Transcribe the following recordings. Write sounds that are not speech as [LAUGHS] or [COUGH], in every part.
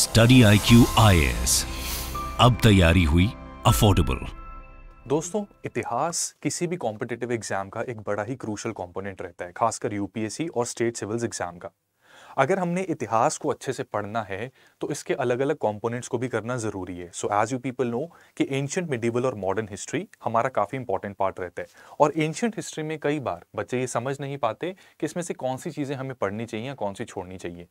Study I Q अब तैयारी हुई अफोर्डेबल दोस्तों इतिहास किसी भी कॉम्पिटेटिव एग्जाम का एक बड़ा ही क्रूशल कंपोनेंट रहता है खासकर यूपीएससी और स्टेट सिविल्स एग्जाम का अगर हमने इतिहास को अच्छे से पढ़ना है तो इसके अलग अलग कंपोनेंट्स को भी करना ज़रूरी है so as you people know कि एंशियंट मिडिवल और मॉडर्न हिस्ट्री हमारा काफ़ी इंपॉर्टेंट पार्ट रहता है और एंशियंट हिस्ट्री में कई बार बच्चे ये समझ नहीं पाते कि इसमें से कौन सी चीज़ें हमें पढ़नी चाहिए या कौन सी छोड़नी चाहिए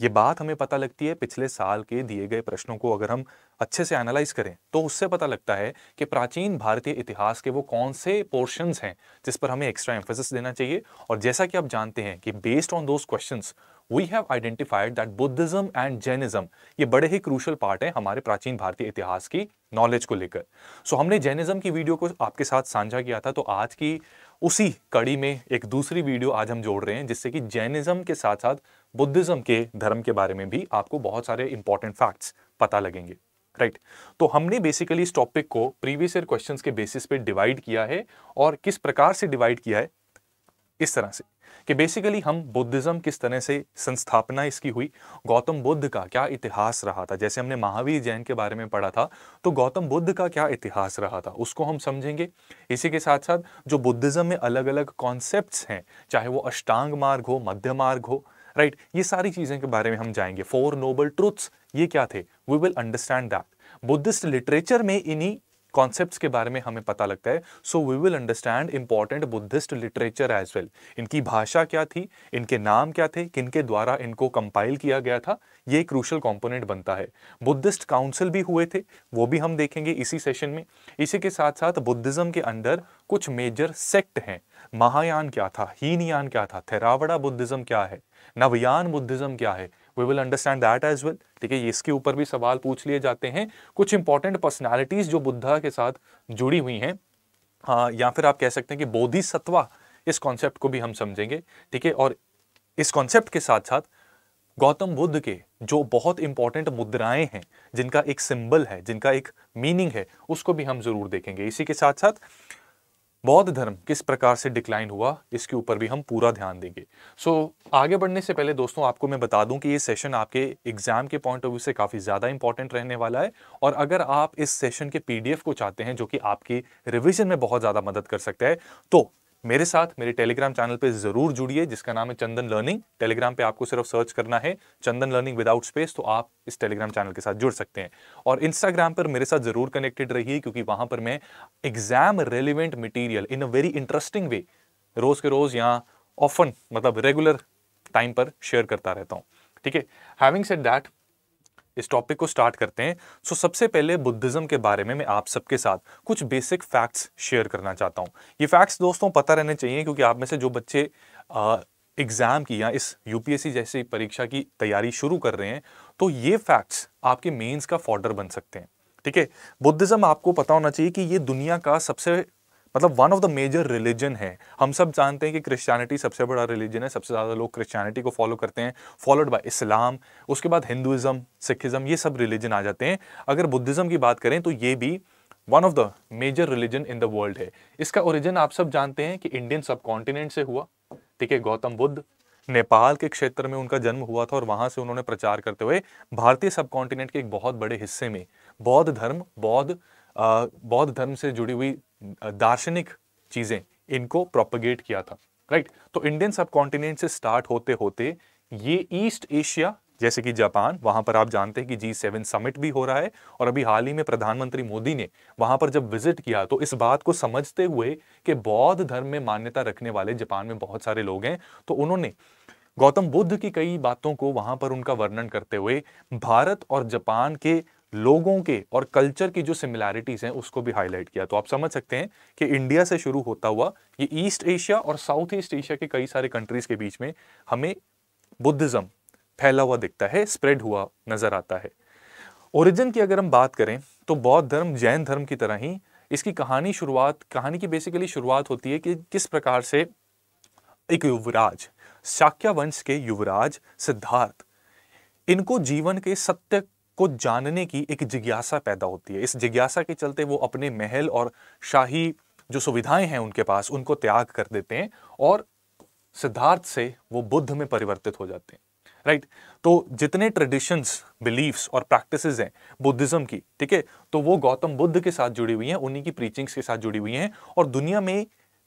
ये बात हमें पता लगती है पिछले साल के दिए गए प्रश्नों को अगर हम अच्छे से एनालाइज करें तो उससे पता लगता है कि प्राचीन भारतीय इतिहास के वो कौन से पोर्शन हैं जिस पर हमें एक्स्ट्रा एम्फोसिस देना चाहिए और जैसा कि आप जानते हैं कि based on those questions we have identified that Buddhism and Jainism ये बड़े ही क्रूशल पार्ट हैं हमारे प्राचीन भारतीय इतिहास की नॉलेज को लेकर सो so, हमने जैनिज्म की वीडियो को आपके साथ साझा किया था तो आज की उसी कड़ी में एक दूसरी वीडियो आज हम जोड़ रहे हैं जिससे कि जैनिज्म के साथ साथ बुद्धिज़्म के धर्म के बारे में भी आपको बहुत सारे इंपॉर्टेंट फैक्ट्स पता लगेंगे राइट right. तो हमने बेसिकली इस टॉपिक को प्रीवियस ईयर क्वेश्चंस के बेसिस पे डिवाइड किया है और किस प्रकार से डिवाइड किया है इस तरह से कि बेसिकली हम बुद्धिज़्म किस तरह से संस्थापना इसकी हुई गौतम बुद्ध का क्या इतिहास रहा था जैसे हमने महावीर जैन के बारे में पढ़ा था तो गौतम बुद्ध का क्या इतिहास रहा था उसको हम समझेंगे इसी के साथ साथ जो बुद्धिज़्म में अलग अलग कॉन्सेप्ट्स हैं चाहे वो अष्टांग मार्ग हो मध्य मार्ग हो राइट ये सारी चीज़ें के बारे में हम जाएंगे फोर नोबल ट्रूथ्स ये क्या थे we will understand that Buddhist literature में इन्हीं कॉन्सेप्ट्स के बारे में हमें पता लगता है so we will understand important Buddhist literature as well इनकी भाषा क्या थी इनके नाम क्या थे किन के द्वारा इनको कंपाइल किया गया था ये क्रूशल कॉम्पोनेंट बनता है बुद्धिस्ट काउंसिल भी हुए थे वो भी हम देखेंगे इसी सेशन में इसी के साथ साथ बुद्धिज्म के अंदर कुछ मेजर सेक्ट हैं महायान क्या था हीनयान क्या था थेरावड़ा बुद्धिज्म क्या है नवयान बुद्धिज्म क्या है we will understand that as well ठीक है इसके ऊपर भी सवाल पूछ लिए जाते हैं कुछ इंपॉर्टेंट पर्सनैलिटीज जो बुद्धा के साथ जुड़ी हुई हैं हाँ या फिर आप कह सकते हैं कि बोधि सत्वा इस कॉन्सेप्ट को भी हम समझेंगे ठीक है और इस कॉन्सेप्ट के साथ साथ गौतम बुद्ध के जो बहुत इंपॉर्टेंट मुद्राएं हैं जिनका एक सिंबल है जिनका एक मीनिंग है उसको भी हम जरूर देखेंगे इसी के साथ साथ बौद्ध धर्म किस प्रकार से डिक्लाइन हुआ इसके ऊपर भी हम पूरा ध्यान देंगे सो so, आगे बढ़ने से पहले दोस्तों आपको मैं बता दूं कि ये सेशन आपके एग्जाम के पॉइंट ऑफ व्यू से काफ़ी ज़्यादा इंपॉर्टेंट रहने वाला है और अगर आप इस सेशन के पीडीएफ को चाहते हैं जो कि आपकी रिविजन में बहुत ज़्यादा मदद कर सकता है तो मेरे साथ मेरे टेलीग्राम चैनल पे ज़रूर जुड़िए जिसका नाम है चंदन लर्निंग टेलीग्राम पे आपको सिर्फ सर्च करना है चंदन लर्निंग विदाउट स्पेस तो आप इस टेलीग्राम चैनल के साथ जुड़ सकते हैं और इंस्टाग्राम पर मेरे साथ ज़रूर कनेक्टेड रहिए क्योंकि वहां पर मैं exam relevant material in a very interesting way रोज़ के रोज़ यहाँ ऑफन मतलब रेगुलर टाइम पर शेयर करता रहता हूँ ठीक है हैविंग सेट दैट इस टॉपिक को स्टार्ट करते हैं सो so, सबसे पहले बुद्धिज़्म के बारे में मैं आप सबके साथ कुछ बेसिक फैक्ट्स शेयर करना चाहता हूँ ये फैक्ट्स दोस्तों पता रहने चाहिए क्योंकि आप में से जो बच्चे एग्ज़ाम की या इस यूपीएससी जैसी परीक्षा की तैयारी शुरू कर रहे हैं तो ये फैक्ट्स आपके मेंस का फॉर्डर बन सकते हैं ठीक है बुद्धिज़्म आपको पता होना चाहिए कि ये दुनिया का सबसे मतलब one of the major religion है हम सब जानते हैं कि क्रिश्चियनिटी सबसे बड़ा रिलीजन है सबसे ज़्यादा लोग क्रिश्चियनिटी को फॉलो करते हैं फॉलोड बाय इस्लाम उसके बाद हिंदुज़म सिखिज़म ये सब रिलीजन आ जाते हैं अगर बुद्धिज़्म की बात करें तो ये भी one of the major religion in the world है इसका ओरिजिन आप सब जानते हैं कि इंडियन सब कॉन्टिनेंट से हुआ ठीक है गौतम बुद्ध नेपाल के क्षेत्र में उनका जन्म हुआ था और वहां से उन्होंने प्रचार करते हुए भारतीय सब कॉन्टिनेंट के एक बहुत बड़े हिस्से में बौद्ध धर्म बौद्ध बौद्ध धर्म से जुड़ी हुई दार्शनिक चीज़ें इनको प्रोपगेट किया था राइट तो इंडियन सब कॉन्टिनेंट से स्टार्ट होते होते ये ईस्ट एशिया जैसे कि जापान वहां पर आप जानते हैं कि जी सेवन समिट भी हो रहा है और अभी हाल ही में प्रधानमंत्री मोदी ने वहां पर जब विजिट किया तो इस बात को समझते हुए कि बौद्ध धर्म में मान्यता रखने वाले जापान में बहुत सारे लोग हैं तो उन्होंने गौतम बुद्ध की कई बातों को वहां पर उनका वर्णन करते हुए भारत और जापान के लोगों के और कल्चर की जो सिमिलैरिटीज़ हैं उसको भी हाईलाइट किया तो आप समझ सकते हैं कि इंडिया से शुरू होता हुआ ये ईस्ट एशिया और साउथ ईस्ट एशिया के कई सारे कंट्रीज़ के बीच में हमें बुद्धिज़्म फैला हुआ दिखता है स्प्रेड हुआ नज़र आता है ओरिजिन की अगर हम बात करें तो बौद्ध धर्म जैन धर्म की तरह ही इसकी कहानी शुरुआत कहानी की बेसिकली शुरुआत होती है कि किस प्रकार से एक युवराज शाक्य वंश के युवराज सिद्धार्थ इनको जीवन के सत्य को जानने की एक जिज्ञासा पैदा होती है इस जिज्ञासा के चलते वो अपने महल और शाही जो सुविधाएं हैं उनके पास उनको त्याग कर देते हैं और सिद्धार्थ से वो बुद्ध में परिवर्तित हो जाते हैं राइट right? तो जितने ट्रेडिशंस बिलीव्स और प्रैक्टिसेस हैं बुद्धिज्म की ठीक है तो वो गौतम बुद्ध के साथ जुड़ी हुई हैं उन्हीं की प्रीचिंग्स के साथ जुड़ी हुई हैं और दुनिया में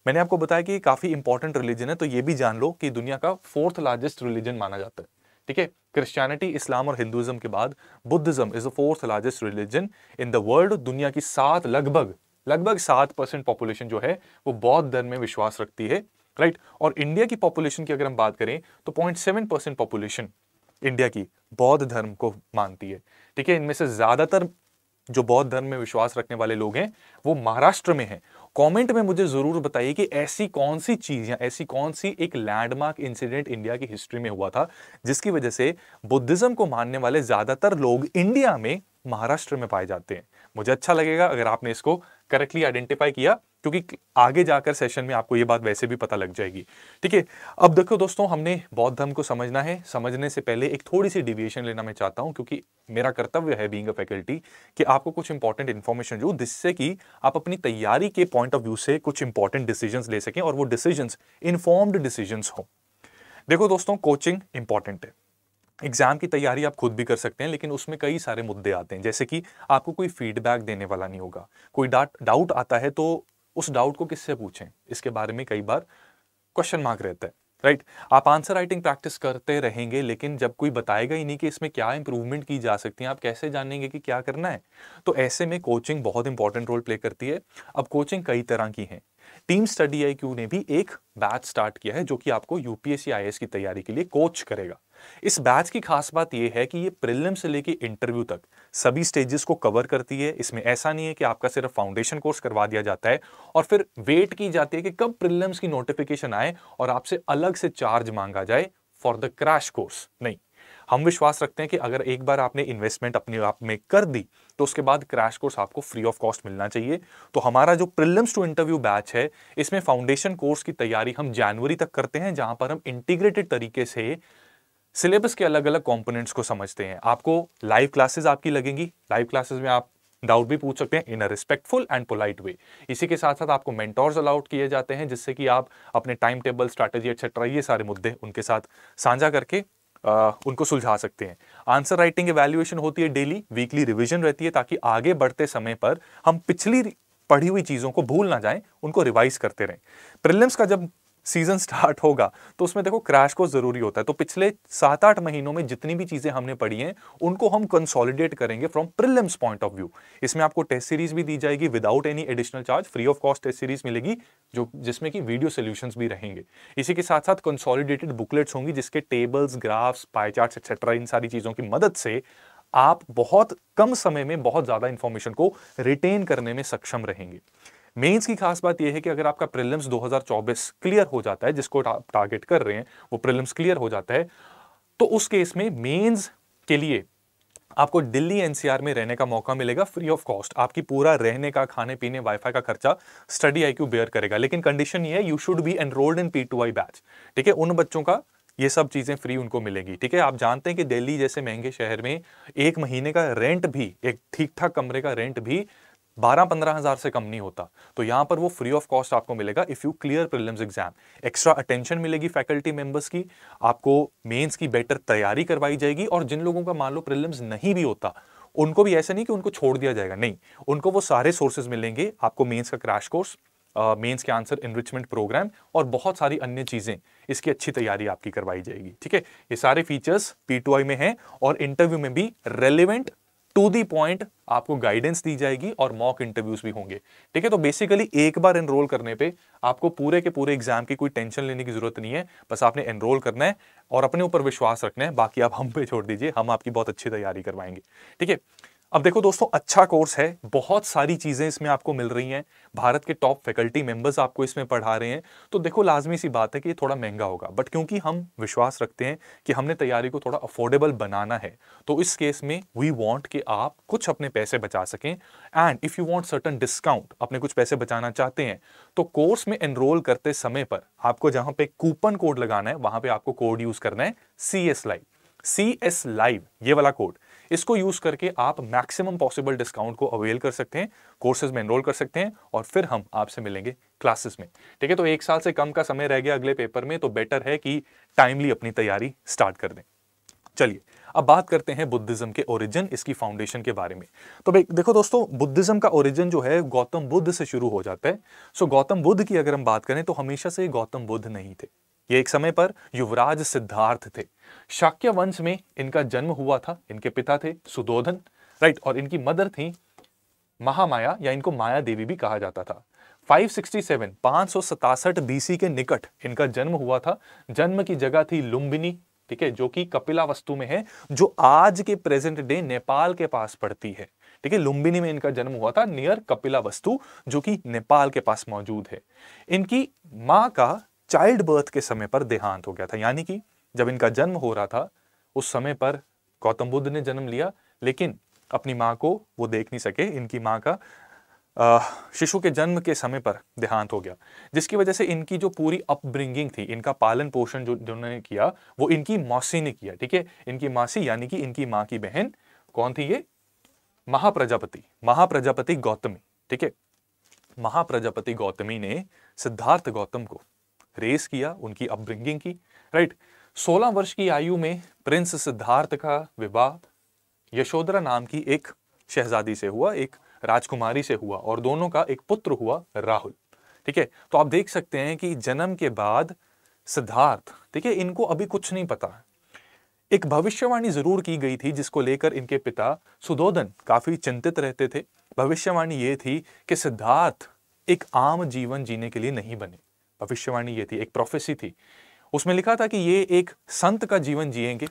मैंने आपको बताया कि काफ़ी इंपॉर्टेंट रिलीजन है तो ये भी जान लो कि दुनिया का फोर्थ लार्जेस्ट रिलीजन माना जाता है ठीक है क्रिश्चियनिटी इस्लाम और हिंदुज़म के बाद Buddhism is the fourth largest religion in the world दुनिया की सात लगभग लगभग सात परसेंट पॉपुलेशन जो है वो बौद्ध धर्म में विश्वास रखती है राइट और इंडिया की पॉपुलेशन की अगर हम बात करें तो point seven percent population India की बौद्ध धर्म को मानती है ठीक है इनमें से ज़्यादातर जो बौद्ध धर्म में विश्वास रखने वाले लोग हैं वो महाराष्ट्र में हैं कमेंट में मुझे ज़रूर बताइए कि ऐसी कौन सी चीज़ या ऐसी कौन सी एक लैंडमार्क इंसिडेंट इंडिया की हिस्ट्री में हुआ था जिसकी वजह से बुद्धिज़्म को मानने वाले ज़्यादातर लोग इंडिया में महाराष्ट्र में पाए जाते हैं मुझे अच्छा लगेगा अगर आपने इसको करेक्टली आइडेंटिफाई किया क्योंकि आगे जाकर सेशन में आपको ये बात वैसे भी पता लग जाएगी ठीक है अब देखो दोस्तों हमने बौद्ध धर्म को समझना है समझने से पहले एक थोड़ी सी डिविएशन लेना मैं चाहता हूँ क्योंकि मेरा कर्तव्य है बीइंग अ फैकल्टी कि आपको कुछ इंपॉर्टेंट इन्फॉर्मेशन जो जिससे कि आप अपनी तैयारी के पॉइंट ऑफ व्यू से कुछ इंपॉर्टेंट डिसीजन ले सकें और वो डिसीजन इन्फॉर्म्ड डिसीजन हों देखो दोस्तों कोचिंग इंपॉर्टेंट है एग्ज़ाम की तैयारी आप खुद भी कर सकते हैं लेकिन उसमें कई सारे मुद्दे आते हैं जैसे कि आपको कोई फीडबैक देने वाला नहीं होगा कोई डाट डाउट आता है तो उस डाउट को किससे पूछें इसके बारे में कई बार क्वेश्चन मार्क रहता है राइट right? आप आंसर राइटिंग प्रैक्टिस करते रहेंगे लेकिन जब कोई बताएगा ही नहीं कि इसमें क्या इंप्रूवमेंट की जा सकती है आप कैसे जानेंगे कि क्या करना है तो ऐसे में कोचिंग बहुत इंपॉर्टेंट रोल प्ले करती है अब कोचिंग कई तरह की है टीम स्टडी आई ने भी एक बैच स्टार्ट किया है जो कि आपको यूपीएससी आई की तैयारी के लिए कोच करेगा इस बैच की खास बात यह है कि ये प्रिलिम से लेके इंटरव्यू तक सभी स्टेजेस को कवर करती है इसमें ऐसा नहीं है कि आपका सिर्फ फाउंडेशन कोर्स करवा दिया जाता है और फिर वेट की जाती है कि कब प्रिलिम्स की नोटिफिकेशन आए और आपसे अलग से चार्ज मांगा जाए फॉर द क्रैश कोर्स नहीं हम विश्वास रखते हैं कि अगर एक बार आपने इन्वेस्टमेंट अपने आप में कर दी तो उसके बाद क्रैश कोर्स आपको फ्री ऑफ कॉस्ट मिलना चाहिए तो हमारा जो प्रिलिम्स टू इंटरव्यू बैच है इसमें फाउंडेशन कोर्स की तैयारी हम जनवरी तक करते हैं जहां पर हम इंटीग्रेटेड तरीके से सिलेबस के अलग अलग कंपोनेंट्स को समझते हैं आपको लाइव क्लासेस आपकी लगेंगी लाइव क्लासेस में आप डाउट भी पूछ सकते हैं in a respectful and polite way इसी के साथ साथ आपको मेंटोर्स अलाउड किए जाते हैं जिससे कि आप अपने टाइम टेबल स्ट्रैटेजी एक्सेट्रा ये सारे मुद्दे उनके साथ साझा करके आ, उनको सुलझा सकते हैं आंसर राइटिंग एवेल्यूएशन होती है डेली वीकली रिविजन रहती है ताकि आगे बढ़ते समय पर हम पिछली पढ़ी हुई चीज़ों को भूल ना जाएं उनको रिवाइज करते रहें प्रिलिम्स का जब सीजन स्टार्ट होगा तो उसमें देखो क्रैश को जरूरी होता है तो पिछले सात आठ महीनों में जितनी भी चीजें हमने पढ़ी हैं उनको हम कंसोलिडेट करेंगे from prelims point of view इसमें आपको टेस्ट सीरीज भी दी जाएगी without any additional charge free of cost test series मिलेगी जो जिसमें कि वीडियो सोल्यूशन भी रहेंगे इसी के साथ साथ कंसोलिडेटेड बुकलेट्स होंगी जिसके टेबल्स ग्राफ्स पाईचार्ट एक्सेट्रा इन सारी चीजों की मदद से आप बहुत कम समय में बहुत ज्यादा इंफॉर्मेशन को रिटेन करने में सक्षम रहेंगे मेंस की खास बात यह है कि अगर आपका प्रिलिम्स 2024 क्लियर हो जाता है जिसको टारगेट कर रहे हैं वो प्रिलिम्स क्लियर हो जाता है तो उस केस में मेंस के लिए आपको दिल्ली एनसीआर में रहने का मौका मिलेगा फ्री ऑफ कॉस्ट आपकी पूरा रहने का खाने पीने वाईफाई का खर्चा स्टडी आई क्यू बेयर करेगा लेकिन कंडीशन ये है you should be enrolled in P two I batch ठीक है उन बच्चों का ये सब चीज़ें फ्री उनको मिलेगी ठीक है आप जानते हैं कि दिल्ली जैसे महंगे शहर में एक महीने का रेंट भी एक ठीक ठाक कमरे का रेंट भी बारह पंद्रह हज़ार से कम नहीं होता तो यहां पर वो फ्री ऑफ कॉस्ट आपको मिलेगा if you clear prelims exam extra attention मिलेगी फैकल्टी मेंबर्स की आपको मेंस की बेटर तैयारी करवाई जाएगी और जिन लोगों का मान लो प्रिलिम्स नहीं भी होता उनको भी ऐसा नहीं कि उनको छोड़ दिया जाएगा नहीं उनको वो सारे सोर्सेज मिलेंगे आपको मेंस का क्रैश कोर्स मेंस के आंसर इनरिचमेंट प्रोग्राम और बहुत सारी अन्य चीज़ें इसकी अच्छी तैयारी आपकी करवाई जाएगी ठीक है ये सारे फीचर्स पी में हैं और इंटरव्यू में भी रेलिवेंट टू दी पॉइंट आपको गाइडेंस दी जाएगी और मॉक इंटरव्यूज भी होंगे ठीक है तो बेसिकली एक बार एनरोल करने पे आपको पूरे के पूरे एग्जाम की कोई टेंशन लेने की जरूरत नहीं है बस आपने एनरोल करना है और अपने ऊपर विश्वास रखना है बाकी आप हम पे छोड़ दीजिए हम आपकी बहुत अच्छी तैयारी करवाएंगे ठीक है अब देखो दोस्तों अच्छा कोर्स है बहुत सारी चीज़ें इसमें आपको मिल रही हैं भारत के टॉप फैकल्टी मेंबर्स आपको इसमें पढ़ा रहे हैं तो देखो लाजमी सी बात है कि ये थोड़ा महंगा होगा बट क्योंकि हम विश्वास रखते हैं कि हमने तैयारी को थोड़ा अफोर्डेबल बनाना है तो इस केस में वी वॉन्ट कि आप कुछ अपने पैसे बचा सकें and if you want certain discount अपने कुछ पैसे बचाना चाहते हैं तो कोर्स में एनरोल करते समय पर आपको जहाँ पे कूपन कोड लगाना है वहां पर आपको कोड यूज़ करना है C S live C S live ये वाला कोड इसको यूज करके आप मैक्सिमम पॉसिबल डिस्काउंट को अवेल कर सकते हैं कोर्सेज में एनरोल कर सकते हैं और फिर हम आपसे मिलेंगे क्लासेस में ठीक है तो एक साल से कम का समय रह गया अगले पेपर में तो बेटर है कि टाइमली अपनी तैयारी स्टार्ट कर दें चलिए अब बात करते हैं बुद्धिज्म के ओरिजिन इसकी फाउंडेशन के बारे में तो भाई देखो दोस्तों बुद्धिज्म का ओरिजिन जो है गौतम बुद्ध से शुरू हो जाता है सो गौतम बुद्ध की अगर हम बात करें तो हमेशा से गौतम बुद्ध नहीं थे ये एक समय पर युवराज सिद्धार्थ थे शाक्य वंश में इनका जन्म हुआ था इनके पिता थे सुदोधन राइट और इनकी मदर थी महामाया या इनको माया देवी भी कहा जाता था 567 567 बीसी के निकट इनका जन्म हुआ था जन्म की जगह थी लुम्बिनी ठीक है जो कि कपिला वस्तु में है जो आज के प्रेजेंट डे नेपाल के पास पड़ती है ठीक है लुम्बिनी में इनका जन्म हुआ था नियर कपिला वस्तु जो कि नेपाल के पास मौजूद है इनकी माँ का चाइल्ड बर्थ के समय पर देहांत हो गया था यानी कि जब इनका जन्म हो रहा था उस समय पर गौतम बुद्ध ने जन्म लिया लेकिन अपनी माँ को वो देख नहीं सके इनकी माँ का शिशु के जन्म के समय पर देहांत हो गया जिसकी वजह से इनकी जो पूरी अपब्रिंगिंग थी इनका पालन पोषण जो जिन्होंने किया वो इनकी मौसी ने किया ठीक है इनकी मासी यानी कि इनकी माँ की बहन कौन थी ये महाप्रजापति महाप्रजापति गौतमी ठीक है महाप्रजापति गौतमी ने सिद्धार्थ गौतम को रेस किया उनकी अपब्रिंगिंग की राइट 16 वर्ष की आयु में प्रिंस सिद्धार्थ का विवाह यशोधरा नाम की एक शहजादी से हुआ एक राजकुमारी से हुआ और दोनों का एक पुत्र हुआ राहुल ठीक है तो आप देख सकते हैं कि जन्म के बाद सिद्धार्थ ठीक है इनको अभी कुछ नहीं पता एक भविष्यवाणी जरूर की गई थी जिसको लेकर इनके पिता सुदोधन काफी चिंतित रहते थे भविष्यवाणी ये थी कि सिद्धार्थ एक आम जीवन जीने के लिए नहीं बने भविष्यवाणी ये थी एक प्रोफेसी थी उसमें लिखा था कि ये एक संत का जीवन जिएंगे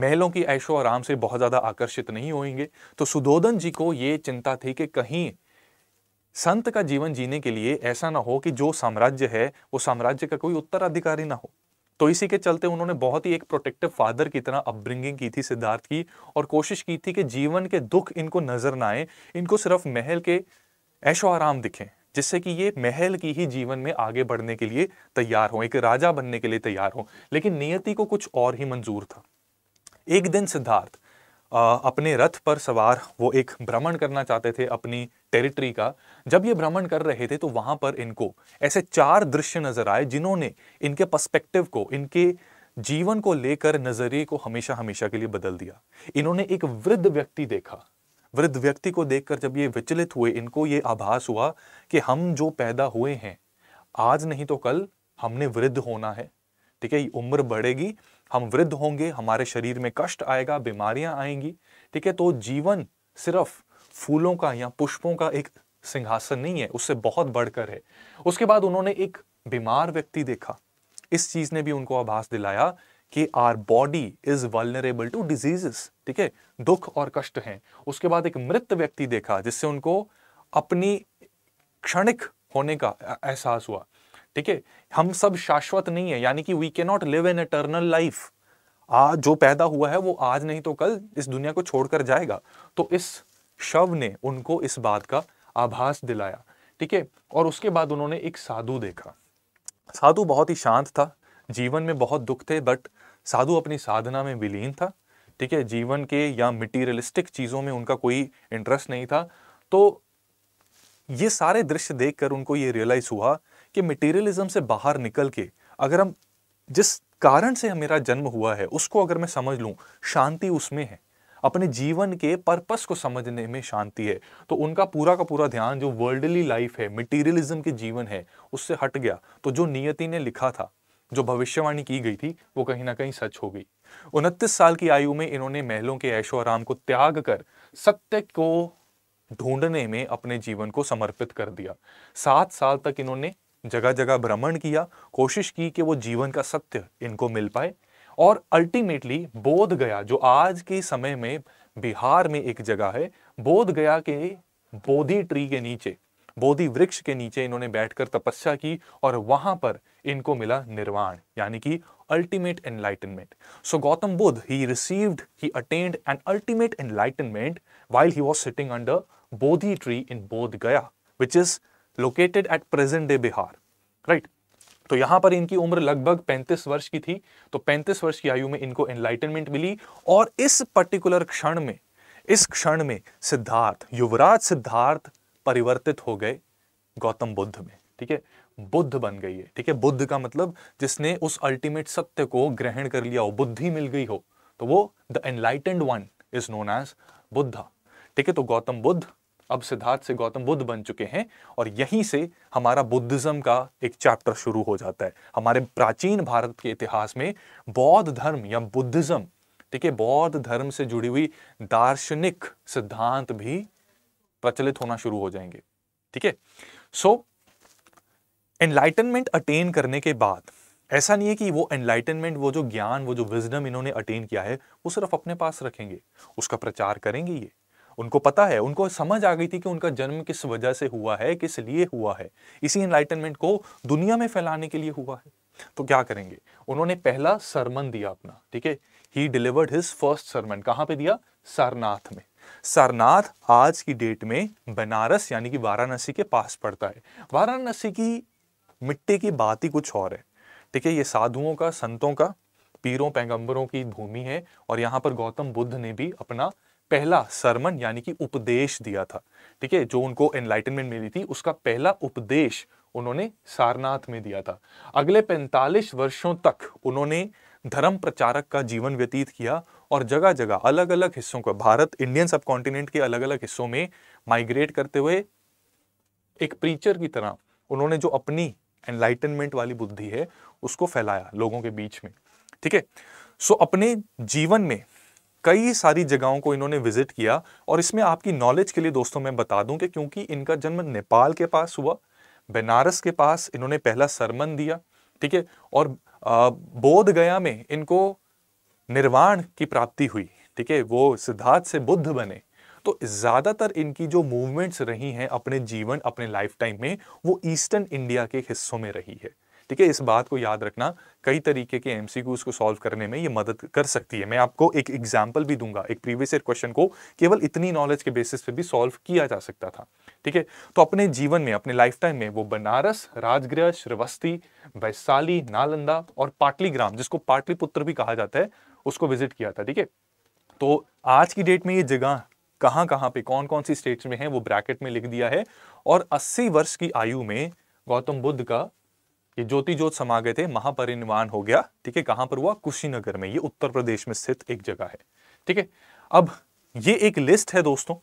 महलों की ऐशो आराम से बहुत ज़्यादा आकर्षित नहीं होंगे तो सुदोधन जी को ये चिंता थी कि कहीं संत का जीवन जीने के लिए ऐसा ना हो कि जो साम्राज्य है वो साम्राज्य का कोई उत्तराधिकारी ना हो तो इसी के चलते उन्होंने बहुत ही एक प्रोटेक्टिव फादर की तरह अपब्रिंगिंग की थी सिद्धार्थ की और कोशिश की थी कि जीवन के दुख इनको नजर ना आए इनको सिर्फ महल के ऐशो आराम दिखें जिससे कि ये महल की ही जीवन में आगे बढ़ने के लिए तैयार हो एक राजा बनने के लिए तैयार हो लेकिन नियति को कुछ और ही मंजूर था एक दिन सिद्धार्थ अपने रथ पर सवार वो एक भ्रमण करना चाहते थे अपनी टेरिटरी का जब ये भ्रमण कर रहे थे तो वहां पर इनको ऐसे चार दृश्य नजर आए जिन्होंने इनके पर्सपेक्टिव को इनके जीवन को लेकर नजरिए को हमेशा हमेशा के लिए बदल दिया इन्होंने एक वृद्ध व्यक्ति देखा वृद्ध व्यक्ति को देखकर जब ये विचलित हुए इनको ये आभास हुआ कि हम जो पैदा हुए हैं आज नहीं तो कल हमने वृद्ध होना है ठीक है उम्र बढ़ेगी हम वृद्ध होंगे हमारे शरीर में कष्ट आएगा बीमारियां आएंगी ठीक है तो जीवन सिर्फ फूलों का या पुष्पों का एक सिंहासन नहीं है उससे बहुत बढ़कर है उसके बाद उन्होंने एक बीमार व्यक्ति देखा इस चीज ने भी उनको आभास दिलाया कि our body is vulnerable to diseases ठीक है दुख और कष्ट हैं उसके बाद एक मृत व्यक्ति देखा जिससे उनको अपनी क्षणिक होने का एहसास हुआ ठीक है हम सब शाश्वत नहीं है यानी कि we can not live an eternal life आज जो पैदा हुआ है वो आज नहीं तो कल इस दुनिया को छोड़कर जाएगा तो इस शव ने उनको इस बात का आभास दिलाया ठीक है और उसके बाद उन्होंने एक साधु देखा साधु बहुत ही शांत था जीवन में बहुत दुख थे बट साधु अपनी साधना में विलीन था ठीक है जीवन के या मटीरियलिस्टिक चीज़ों में उनका कोई इंटरेस्ट नहीं था तो ये सारे दृश्य देखकर उनको ये रियलाइज़ हुआ कि मटेरियलिज्म से बाहर निकल के अगर हम जिस कारण से मेरा जन्म हुआ है उसको अगर मैं समझ लूं शांति उसमें है अपने जीवन के पर्पस को समझने में शांति है तो उनका पूरा का पूरा ध्यान जो वर्ल्डली लाइफ है मटीरियलिज्म के जीवन है उससे हट गया तो जो नियति ने लिखा था जो भविष्यवाणी की गई थी वो कहीं ना कहीं सच हो गई उनतीस साल की आयु में इन्होंने महलों के ऐशो आराम को त्याग कर सत्य को ढूंढने में अपने जीवन को समर्पित कर दिया सात साल तक इन्होंने जगह जगह भ्रमण किया कोशिश की कि वो जीवन का सत्य इनको मिल पाए और अल्टीमेटली बोध गया जो आज के समय में बिहार में एक जगह है बोध गया के बोधि ट्री के नीचे बोधि वृक्ष के नीचे इन्होंने बैठकर तपस्या की और वहां पर इनको मिला निर्वाण यानी कि ultimate enlightenment so Gautama Buddha he received he attained an ultimate enlightenment while he was sitting under Bodhi tree in Bodh Gaya which is located at present day Bihar right तो यहां पर इनकी उम्र लगभग 35 वर्ष की थी तो 35 वर्ष की आयु में इनको एनलाइटनमेंट मिली और इस पर्टिकुलर क्षण में इस क्षण में सिद्धार्थ युवराज सिद्धार्थ परिवर्तित हो गए गौतम बुद्ध में ठीक है बुद्ध बन गई है ठीक है बुद्ध का मतलब जिसने उस अल्टीमेट सत्य को ग्रहण कर लिया हो बुद्धि मिल गई हो तो वो the enlightened one is known as Buddha ठीक है तो गौतम बुद्ध अब सिद्धार्थ से गौतम बुद्ध बन चुके हैं और यहीं से हमारा बुद्धिज्म का एक चैप्टर शुरू हो जाता है हमारे प्राचीन भारत के इतिहास में बौद्ध धर्म या बुद्धिज्म ठीक है बौद्ध धर्म से जुड़ी हुई दार्शनिक सिद्धांत भी प्रचलित होना शुरू हो जाएंगे ठीक है सो एनलाइटनमेंट अटेन करने के बाद ऐसा नहीं है कि वो एनलाइटनमेंट वो जो ज्ञान वो जो विजडम इन्होंने अटेन किया है वो सिर्फ अपने पास रखेंगे उसका प्रचार करेंगे ये उनको पता है उनको समझ आ गई थी कि उनका जन्म किस वजह से हुआ है किस लिए हुआ है इसी एनलाइटनमेंट को दुनिया में फैलाने के लिए हुआ है तो क्या करेंगे उन्होंने पहला सरमन दिया अपना ठीक है he delivered his first sermon कहाँ पे दिया सारनाथ में सारनाथ आज की डेट में बनारस यानी कि वाराणसी के पास पड़ता है वाराणसी की मिट्टी की बात ही कुछ और है ठीक है ये साधुओं का संतों का पीरों पैगंबरों की भूमि है और यहाँ पर गौतम बुद्ध ने भी अपना पहला सरमन यानी कि उपदेश दिया था ठीक है जो उनको एनलाइटनमेंट मिली थी उसका पहला उपदेश उन्होंने सारनाथ में दिया था अगले 45 वर्षों तक उन्होंने धर्म प्रचारक का जीवन व्यतीत किया और जगह जगह अलग अलग हिस्सों को भारत इंडियन सब कॉन्टिनेंट के अलग अलग हिस्सों में माइग्रेट करते हुए एक प्रीचर की तरह उन्होंने जो अपनी एनलाइटनमेंट वाली बुद्धि है उसको फैलाया लोगों के बीच में ठीक है सो अपने जीवन में कई सारी जगहों को इन्होंने विजिट किया और इसमें आपकी नॉलेज के लिए दोस्तों मैं बता दूं कि क्योंकि इनका जन्म नेपाल के पास हुआ बनारस के पास इन्होंने पहला सरमन दिया ठीक है और बोध गया में इनको निर्वाण की प्राप्ति हुई ठीक है वो सिद्धार्थ से बुद्ध बने तो ज़्यादातर इनकी जो मूवमेंट्स रही हैं अपने जीवन अपने लाइफ टाइम में वो ईस्टर्न इंडिया के हिस्सों में रही है ठीक है इस बात को याद रखना कई तरीके के एम को सॉल्व करने में ये मदद कर सकती है मैं आपको एक एग्जाम्पल भी दूंगा एक प्रीवियस ईयर क्वेश्चन को केवल इतनी नॉलेज के बेसिस पे भी सॉल्व किया जा सकता था ठीक है तो अपने जीवन में अपने लाइफ टाइम में वो बनारस राजगृह श्रीवस्ती वैशाली नालंदा और पाटली ग्राम जिसको पाटलिपुत्र भी कहा जाता है उसको विजिट किया था ठीक है तो आज की डेट में ये जगह कहाँ कहाँ पे कौन कौन सी स्टेट्स में है वो ब्रैकेट में लिख दिया है और 80 वर्ष की आयु में गौतम बुद्ध का ये ज्योति ज्योत समा गए थे महापरिनिर्वाण हो गया ठीक है कहाँ पर हुआ कुशीनगर में ये उत्तर प्रदेश में स्थित एक जगह है ठीक है अब ये एक लिस्ट है दोस्तों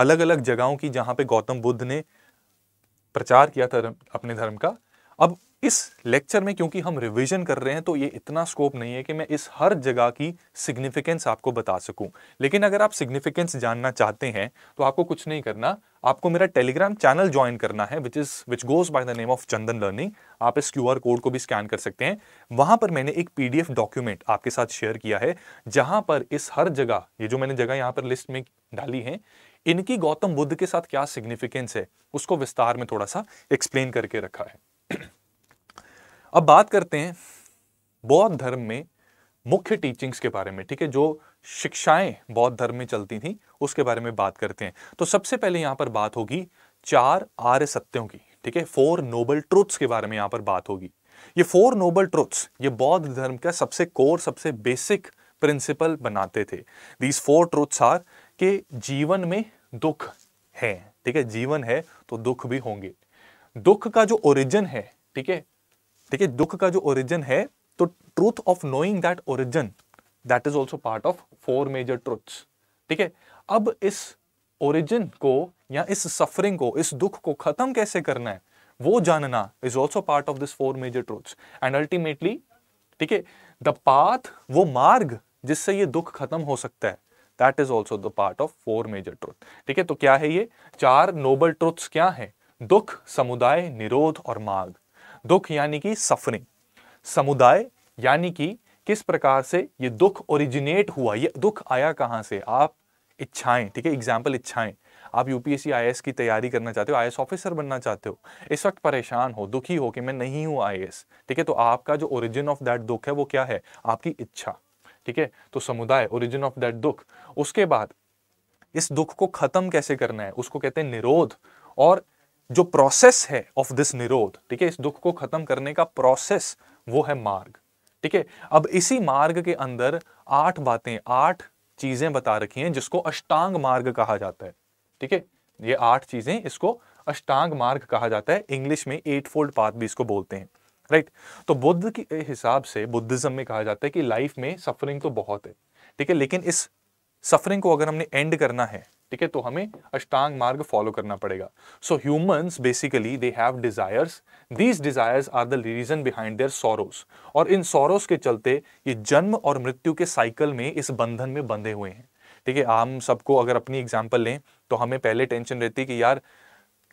अलग अलग जगहों की जहाँ पे गौतम बुद्ध ने प्रचार किया था अपने धर्म का अब इस लेक्चर में क्योंकि हम रिवीजन कर रहे हैं तो ये इतना स्कोप नहीं है कि मैं इस हर जगह की सिग्निफिकेंस आपको बता सकूं लेकिन अगर आप सिग्निफिकेंस जानना चाहते हैं तो आपको कुछ नहीं करना आपको मेरा टेलीग्राम चैनल ज्वाइन करना है which is which goes by the name of Chandan learning आप इस क्यू कोड को भी स्कैन कर सकते हैं वहां पर मैंने एक पी डॉक्यूमेंट आपके साथ शेयर किया है जहां पर इस हर जगह ये जो मैंने जगह यहाँ पर लिस्ट में डाली है इनकी गौतम बुद्ध के साथ क्या सिग्निफिकेंस है उसको विस्तार में थोड़ा सा एक्सप्लेन करके रखा है [CLEARS THROAT] अब बात करते हैं बौद्ध धर्म में मुख्य टीचिंग्स के बारे में ठीक है जो शिक्षाएं बौद्ध धर्म में चलती थी उसके बारे में बात करते हैं तो सबसे पहले यहां पर बात होगी चार आर्य सत्यों की ठीक है फोर नोबल ट्रूथ्स के बारे में यहां पर बात होगी ये फोर नोबल ट्रूथ्स ये बौद्ध धर्म का सबसे कोर सबसे बेसिक प्रिंसिपल बनाते थे दीज फोर ट्रूथ्स आर के जीवन में दुख है ठीक है जीवन है तो दुख भी होंगे दुख का जो ओरिजिन है ठीक है ठीक है दुख का जो ओरिजिन है तो truth of knowing that origin that is also part of four major truth ठीक है अब इस ओरिजिन को या इस सफरिंग को इस दुख को खत्म कैसे करना है वो जानना is also part of this four major truth and ultimately ठीक है द पाथ वो मार्ग जिससे ये दुख खत्म हो सकता है that is also the part of four major truth ठीक है तो क्या है ये चार नोबल ट्रूथ क्या है दुख समुदाय निरोध और मार्ग दुख यानी कि सफरिंग समुदाय यानी कि किस प्रकार से ये दुख ओरिजिनेट हुआ ये दुख आया कहाँ से आप इच्छाएं ठीक है एग्जाम्पल इच्छाएं आप यूपीएससी आई की तैयारी करना चाहते हो आई ऑफिसर बनना चाहते हो इस वक्त परेशान हो दुखी हो कि मैं नहीं हूं आई ठीक है तो आपका जो ओरिजिन ऑफ दैट दुख है वो क्या है आपकी इच्छा ठीक है तो समुदाय ओरिजिन ऑफ दैट दुख उसके बाद इस दुख को खत्म कैसे करना है उसको कहते हैं निरोध और जो प्रोसेस है ऑफ दिस निरोध ठीक है इस दुख को खत्म करने का प्रोसेस वो है मार्ग ठीक है अब इसी मार्ग के अंदर आठ बातें आठ चीजें बता रखी हैं जिसको अष्टांग मार्ग कहा जाता है ठीक है ये आठ चीजें इसको अष्टांग मार्ग कहा जाता है इंग्लिश में एट फोल्ड पाथ भी इसको बोलते हैं राइट तो बुद्ध के हिसाब से बुद्धिज्म में कहा जाता है कि लाइफ में सफरिंग तो बहुत है ठीक है लेकिन इस सफरिंग को अगर हमने एंड करना है ठीक है तो हमें अष्टांग मार्ग फॉलो करना पड़ेगा so humans basically they have desires these desires are the reason behind their sorrows और इन सोरोस के चलते ये जन्म और मृत्यु के साइकिल में इस बंधन में बंधे हुए हैं ठीक है हम सबको अगर अपनी एग्जाम्पल लें तो हमें पहले टेंशन रहती है कि यार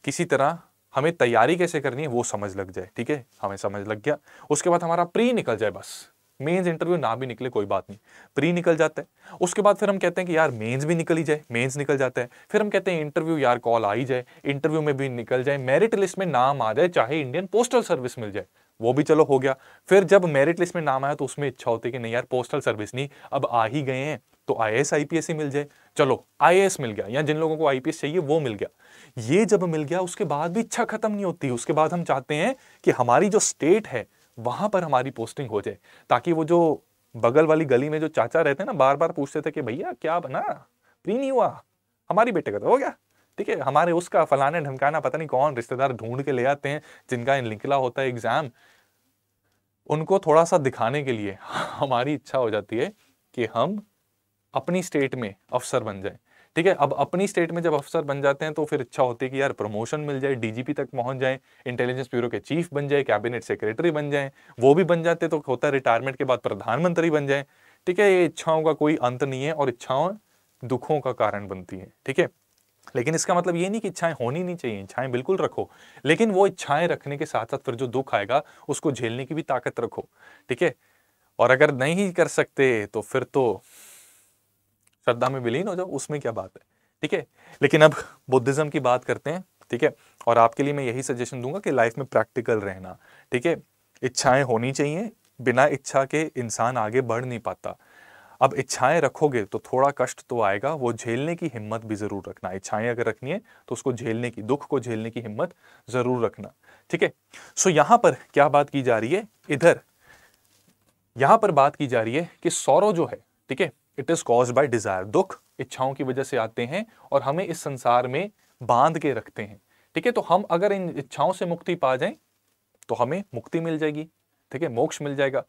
किसी तरह हमें तैयारी कैसे करनी है वो समझ लग जाए ठीक है हमें समझ लग गया उसके बाद हमारा प्री निकल जाए बस मेंस इंटरव्यू ना भी निकले कोई बात नहीं प्री निकल जाता है उसके बाद फिर हम कहते हैं कि यार मेंस भी निकल ही जाए मेंस निकल जाता है फिर हम कहते हैं इंटरव्यू यार कॉल आ ही जाए इंटरव्यू में भी निकल जाए मेरिट लिस्ट में नाम आ जाए चाहे इंडियन पोस्टल सर्विस मिल जाए वो भी चलो हो गया फिर जब मेरिट लिस्ट में नाम आया तो उसमें इच्छा होती है कि नहीं यार पोस्टल सर्विस नहीं अब आ ही गए हैं तो I S I P S ही मिल जाए चलो आई मिल गया या जिन लोगों को आई चाहिए वो मिल गया ये जब मिल गया उसके बाद भी इच्छा खत्म नहीं होती उसके बाद हम चाहते हैं कि हमारी जो स्टेट है वहाँ पर हमारी पोस्टिंग हो जाए ताकि वो जो बगल वाली गली में जो चाचा रहते हैं ना बार बार पूछते थे कि भैया क्या बना प्री नहीं हुआ हमारी बेटे का तो हो गया ठीक है हमारे उसका फलाने ढमकाना पता नहीं कौन रिश्तेदार ढूंढ के ले आते हैं जिनका निकला होता है एग्जाम उनको थोड़ा सा दिखाने के लिए [LAUGHS] हमारी इच्छा हो जाती है कि हम अपनी स्टेट में अफसर बन जाए ठीक है अब अपनी स्टेट में जब अफसर बन जाते हैं तो फिर इच्छा होती है कि यार प्रमोशन मिल जाए डीजीपी तक पहुंच जाए इंटेलिजेंस ब्यूरो के चीफ बन जाए कैबिनेट सेक्रेटरी बन जाए वो भी बन जाते तो होता है रिटायरमेंट के बाद प्रधानमंत्री बन जाए ठीक है ये इच्छाओं का कोई अंत नहीं है और इच्छाओं दुखों का कारण बनती है ठीक है लेकिन इसका मतलब ये नहीं कि इच्छाएं होनी नहीं चाहिए इच्छाएं बिल्कुल रखो लेकिन वो इच्छाएं रखने के साथ साथ फिर जो दुख आएगा उसको झेलने की भी ताकत रखो ठीक है और अगर नहीं कर सकते तो फिर तो श्रद्धा में विलीन हो जाओ उसमें क्या बात है ठीक है लेकिन अब बुद्धिज्म की बात करते हैं ठीक है और आपके लिए मैं यही सजेशन दूंगा कि लाइफ में प्रैक्टिकल रहना ठीक है इच्छाएं होनी चाहिए बिना इच्छा के इंसान आगे बढ़ नहीं पाता अब इच्छाएं रखोगे तो थोड़ा कष्ट तो आएगा वो झेलने की हिम्मत भी जरूर रखना इच्छाएं अगर रखनी है तो उसको झेलने की दुख को झेलने की हिम्मत जरूर रखना ठीक है सो यहां पर क्या बात की जा रही है इधर यहां पर बात की जा रही है कि सौरव जो है ठीक है it is cause by desire दुख इच्छाओं की वजह से आते हैं और हमें इस संसार में बांध के रखते हैं ठीक है तो हम अगर इन इच्छाओं से मुक्ति पा जाए तो हमें मुक्ति मिल जाएगी ठीक है मोक्ष मिल जाएगा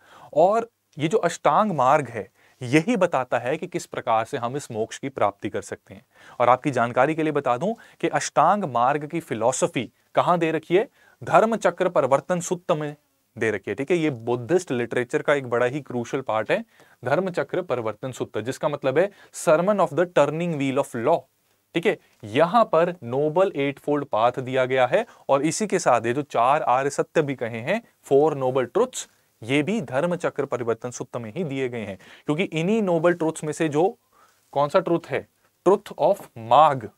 और ये जो अष्टांग मार्ग है यही बताता है कि किस प्रकार से हम इस मोक्ष की प्राप्ति कर सकते हैं और आपकी जानकारी के लिए बता दूं कि अष्टांग मार्ग की फिलॉसफी कहाँ दे रखी है धर्म चक्र परिवर्तन सूत्र में दे रखी है ठीक है ये बुद्धिस्ट लिटरेचर का एक बड़ा ही क्रूशल पार्ट है धर्मचक्र परिवर्तन सूत्र जिसका मतलब है sermon of the turning wheel of law ठीक है यहां पर नोबल एट फोल्ड पाथ दिया गया है और इसी के साथ ये जो चार आर्य सत्य भी कहे हैं फोर नोबल ट्रुथ्स ये भी धर्म चक्र परिवर्तन सूत्र में ही दिए गए हैं क्योंकि इन्हीं नोबल ट्रुथ्स में से जो कौन सा ट्रुथ है ट्रुथ ऑफ मार्ग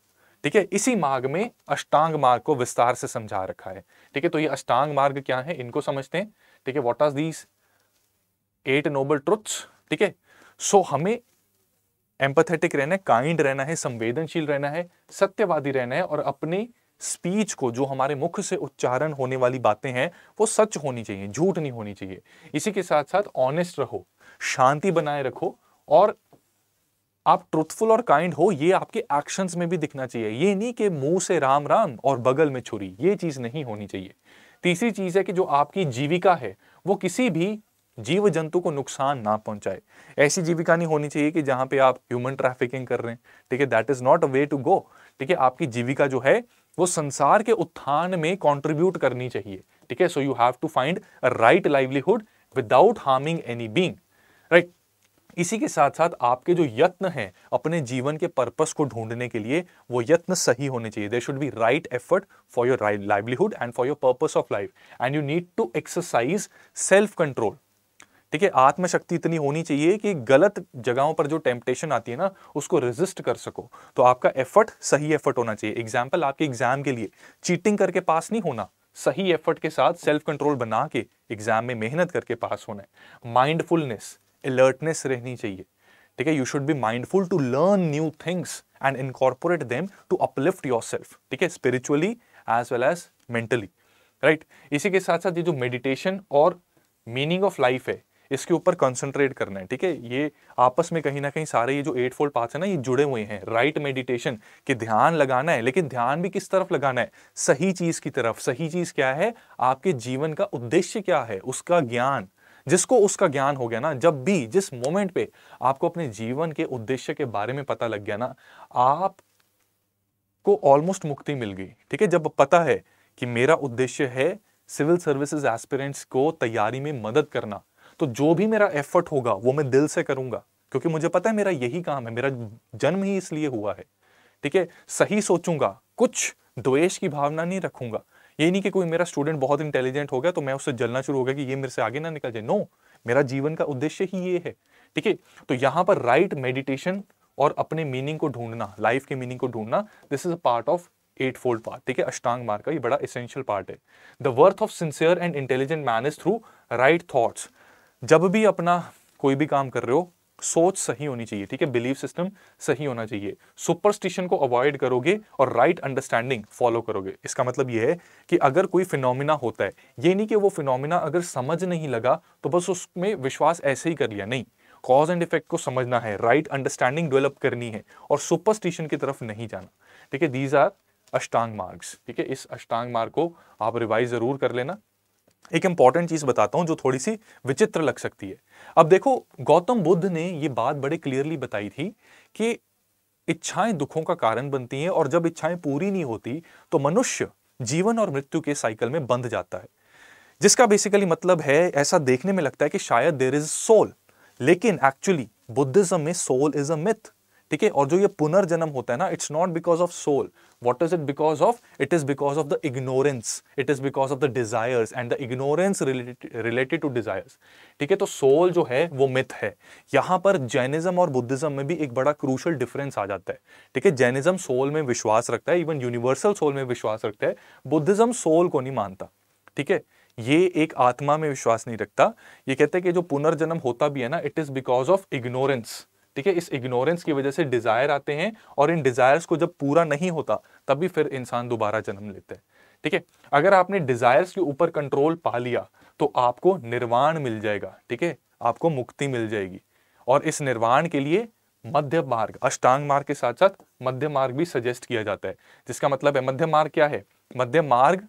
ठीक है इसी मार्ग में अष्टांग मार्ग को विस्तार से समझा रखा है ठीक है तो ये अष्टांग मार्ग क्या है इनको समझते हैं ठीक है what are these eight noble truths ठीक है सो हमें एम्पथेटिक रहना है काइंड रहना है संवेदनशील रहना है सत्यवादी रहना है और अपने स्पीच को जो हमारे मुख से उच्चारण होने वाली बातें हैं वो सच होनी चाहिए झूठ नहीं होनी चाहिए इसी के साथ साथ ऑनेस्ट रहो शांति बनाए रखो और आप ट्रूथफुल और काइंड हो ये आपके एक्शन में भी दिखना चाहिए ये नहीं कि मुंह से राम राम और बगल में छुरी ये चीज नहीं होनी चाहिए तीसरी चीज है कि जो आपकी जीविका है वो किसी भी जीव जंतु को नुकसान ना पहुंचाए ऐसी जीविका नहीं होनी चाहिए कि जहां पे आप ह्यूमन ट्रैफिकिंग कर रहे हैं ठीक है that is not a way to go ठीक है आपकी जीविका जो है वो संसार के उत्थान में कॉन्ट्रीब्यूट करनी चाहिए ठीक है so you have to find a right livelihood without harming any being right इसी के साथ साथ आपके जो यत्न हैं अपने जीवन के पर्पस को ढूंढने के लिए वो यत्न सही होने चाहिए there should be right effort for your livelihood and for your purpose of life and you need to exercise self control ठीक है आत्मशक्ति इतनी होनी चाहिए कि गलत जगहों पर जो टेम्पटेशन आती है ना उसको रेजिस्ट कर सको तो आपका एफर्ट सही एफर्ट होना चाहिए एग्जाम्पल आपके एग्जाम के लिए चीटिंग करके पास नहीं होना सही एफर्ट के साथ सेल्फ कंट्रोल बना के एग्जाम में मेहनत करके पास होना है माइंडफुलनेस अलर्टनेस रहनी चाहिए ठीक है you should be mindful to learn new things and incorporate them to uplift yourself ठीक है spiritually as well as mentally right इसी के साथ साथ ये जो मेडिटेशन और मीनिंग ऑफ लाइफ है इसके ऊपर कंसंट्रेट करना है ठीक है ये आपस में कहीं ना कहीं सारे ये जो एट फोल्ड पाथ है ना ये जुड़े हुए हैं राइट मेडिटेशन कि ध्यान लगाना है लेकिन ध्यान भी किस तरफ लगाना है सही चीज की तरफ सही चीज क्या है आपके जीवन का उद्देश्य क्या है उसका ज्ञान जिसको उसका ज्ञान हो गया ना जब भी जिस मोमेंट पे आपको अपने जीवन के उद्देश्य के बारे में पता लग गया ना आप को ऑलमोस्ट मुक्ति मिल गई ठीक है जब पता है कि मेरा उद्देश्य है सिविल सर्विसेज एस्पिरेंट्स को तैयारी में मदद करना तो जो भी मेरा एफर्ट होगा वो मैं दिल से करूंगा क्योंकि मुझे पता है मेरा यही काम है मेरा जन्म ही इसलिए हुआ है ठीक है सही सोचूंगा कुछ द्वेष की भावना नहीं रखूंगा ये नहीं कि कोई मेरा स्टूडेंट बहुत इंटेलिजेंट हो गया तो मैं उससे जलना शुरू हो गया कि ये मेरे से आगे ना निकल जाए नो मेरा जीवन का उद्देश्य ही ये है ठीक है तो यहाँ पर राइट मेडिटेशन और अपने मीनिंग को ढूंढना लाइफ के मीनिंग को ढूंढना this is a part of eight fold part ठीक है अष्टांग मार्ग का ये बड़ा इसेंशियल पार्ट है the worth of sincere and intelligent man is through right thoughts जब भी अपना कोई भी काम कर रहे हो सोच सही होनी चाहिए ठीक है बिलीफ सिस्टम सही होना चाहिए सुपरस्टिशन को अवॉइड करोगे और राइट अंडरस्टैंडिंग फॉलो करोगे इसका मतलब यह है कि अगर कोई फिनोमिना होता है ये नहीं कि वो फिनोमिना अगर समझ नहीं लगा तो बस उसमें विश्वास ऐसे ही कर लिया नहीं कॉज एंड इफेक्ट को समझना है राइट अंडरस्टैंडिंग डेवलप करनी है और सुपरस्टिशन की तरफ नहीं जाना ठीक है दीज आर अष्टांग मार्क्स ठीक है इस अष्टांग मार्ग को आप रिवाइज जरूर कर लेना एक इंपॉर्टेंट चीज़ बताता हूं जो थोड़ी सी विचित्र लग सकती है अब देखो गौतम बुद्ध ने ये बात बड़े क्लियरली बताई थी कि इच्छाएं दुखों का कारण बनती हैं और जब इच्छाएं पूरी नहीं होती तो मनुष्य जीवन और मृत्यु के साइकिल में बंध जाता है जिसका बेसिकली मतलब है ऐसा देखने में लगता है कि शायद देर इज सोल लेकिन एक्चुअली बुद्धिज्म में सोल इज अ मिथ ठीक है और जो ये पुनर्जन्म होता है ना it's not because of soul what is it because of it is because of the ignorance it is because of the desires and the ignorance related to desires ठीक है तो सोल जो है वो मिथ है यहां पर जैनिज्म और बुद्धिज्म में भी एक बड़ा क्रूशल डिफरेंस आ जाता है ठीक है जैनिज्म सोल में विश्वास रखता है इवन यूनिवर्सल सोल में विश्वास रखता है बुद्धिज्म सोल को नहीं मानता ठीक है ये एक आत्मा में विश्वास नहीं रखता ये कहते हैं कि जो पुनर्जन्म होता भी है ना it is because of ignorance ठीक है इस इग्नोरेंस की वजह से डिज़ायर आते हैं और इन डिज़ायर्स को जब पूरा नहीं होता तभी फिर इंसान दोबारा जन्म लेते हैं ठीक है अगर आपने डिज़ायर्स के ऊपर कंट्रोल पा लिया तो आपको निर्वाण मिल जाएगा ठीक है आपको मुक्ति मिल जाएगी और इस निर्वाण के लिए मध्य मार्ग अष्टांग मार्ग के साथ साथ मध्य मार्ग भी सजेस्ट किया जाता है जिसका मतलब है मध्य मार्ग क्या है मध्य मार्ग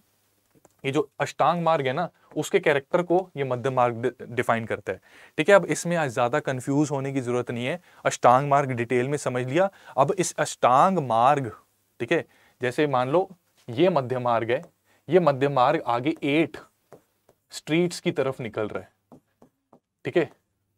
ये जो अष्टांग मार्ग है ना उसके कैरेक्टर को ये मध्यम मार्ग डिफाइन करता है ठीक है अब इसमें आज ज़्यादा कंफ्यूज होने की ज़रूरत नहीं है अष्टांग मार्ग डिटेल में समझ लिया अब इस अष्टांग मार्ग ठीक है जैसे मान लो ये मध्य मार्ग है ये मध्य मार्ग आगे एट स्ट्रीट्स की तरफ निकल रहा है ठीक है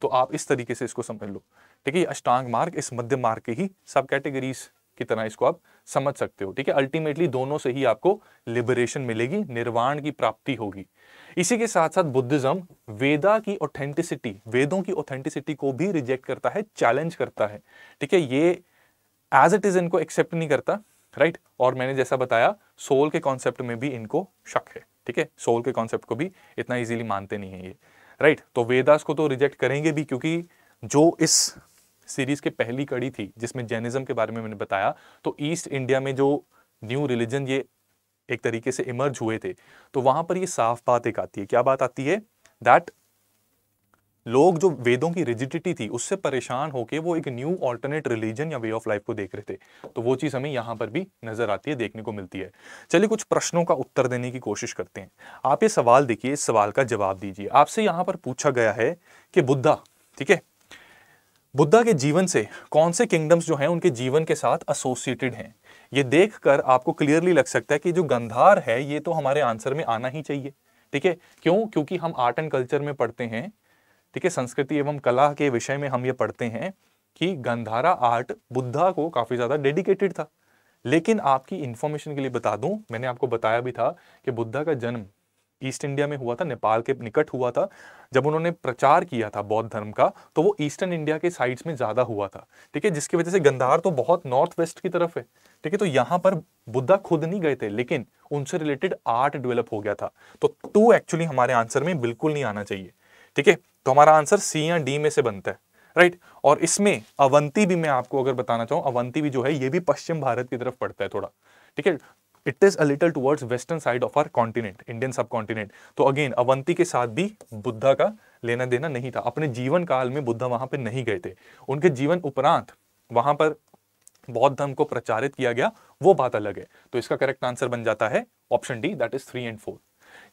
तो आप इस तरीके से इसको समझ लो ठीक है अष्टांग मार्ग इस मध्य मार्ग के ही सब कैटेगरीज की तरह इसको आप समझ सकते हो ठीक है अल्टीमेटली दोनों से ही आपको लिबरेशन मिलेगी निर्वाण की प्राप्ति होगी इसी के साथ साथ बुद्धिज्म वेदा की ऑथेंटिसिटी वेदों की ऑथेंटिसिटी को भी रिजेक्ट करता है चैलेंज करता है ठीक है ये एज इट इज इनको एक्सेप्ट नहीं करता राइट right? और मैंने जैसा बताया सोल के कॉन्सेप्ट में भी इनको शक है ठीक है सोल के कॉन्सेप्ट को भी इतना इजीली मानते नहीं है ये राइट right? तो वेदास को तो रिजेक्ट करेंगे भी क्योंकि जो इस सीरीज़ के पहली कड़ी थी जिसमें जैनिज़्म के बारे में मैंने बताया तो ईस्ट इंडिया में जो न्यू रिलीजन ये एक तरीके से इमर्ज हुए थे तो वहां पर ये साफ बात एक आती है क्या बात आती है दैट लोग जो वेदों की रिजिडिटी थी उससे परेशान होकर वो एक न्यू ऑल्टरनेट रिलीजन या वे ऑफ लाइफ को देख रहे थे तो वो चीज़ हमें यहां पर भी नज़र आती है देखने को मिलती है चलिए कुछ प्रश्नों का उत्तर देने की कोशिश करते हैं आप ये सवाल देखिए इस सवाल का जवाब दीजिए आपसे यहां पर पूछा गया है कि बुद्धा ठीक है बुद्धा के जीवन से कौन से किंगडम्स जो हैं उनके जीवन के साथ एसोसिएटेड हैं ये देख कर आपको क्लियरली लग सकता है कि जो गंधार है ये तो हमारे आंसर में आना ही चाहिए ठीक है क्यों क्योंकि हम आर्ट एंड कल्चर में पढ़ते हैं ठीक है संस्कृति एवं कला के विषय में हम ये पढ़ते हैं कि गंधारा आर्ट बुद्धा को काफ़ी ज़्यादा डेडिकेटेड था लेकिन आपकी इन्फॉर्मेशन के लिए बता दूं मैंने आपको बताया भी था कि बुद्धा का जन्म ईस्ट इंडिया में हुआ था नेपाल के निकट हुआ था जब उन्होंने प्रचार किया था बौद्ध धर्म का तो वो ईस्टर्न इंडिया के साइड्स में ज़्यादा हुआ था ठीक है जिसकी वजह से गंधार तो बहुत नॉर्थ वेस्ट की तरफ है ठीक है तो यहाँ पर बुद्धा खुद नहीं गए थे लेकिन उनसे रिलेटेड आर्ट डेवलप हो गया था तो टू एक्चुअली हमारे आंसर में बिल्कुल नहीं आना चाहिए ठीक है तो हमारा आंसर सी या डी में से बनता है राइट right? और इसमें अवंती भी मैं आपको अगर बताना चाहूँ अवंती भी जो है ये भी पश्चिम भारत की तरफ पड़ता है थोड़ा ठीक है it is a little little western side of our continent Indian subcontinent तो अगेन अवंती के साथ भी बुद्धा का लेना देना नहीं था अपने जीवन काल में बुद्धा वहां पर नहीं गए थे उनके जीवन उपरांत वहां पर बौद्ध धर्म को प्रचारित किया गया वो बात अलग है तो इसका करेक्ट आंसर बन जाता है option D that is three and four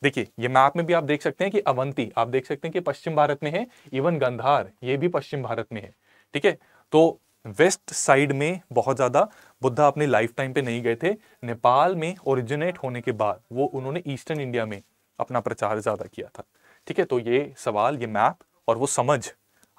देखिए ये मैप में भी आप देख सकते हैं कि अवंती आप देख सकते हैं कि पश्चिम भारत में है इवन गंधार ये भी पश्चिम भारत में है ठीक है तो वेस्ट साइड में बहुत ज़्यादा बुद्धा अपने लाइफ टाइम पे नहीं गए थे नेपाल में ओरिजिनेट होने के बाद वो उन्होंने ईस्टर्न इंडिया में अपना प्रचार ज़्यादा किया था ठीक है तो ये सवाल ये मैप और वो समझ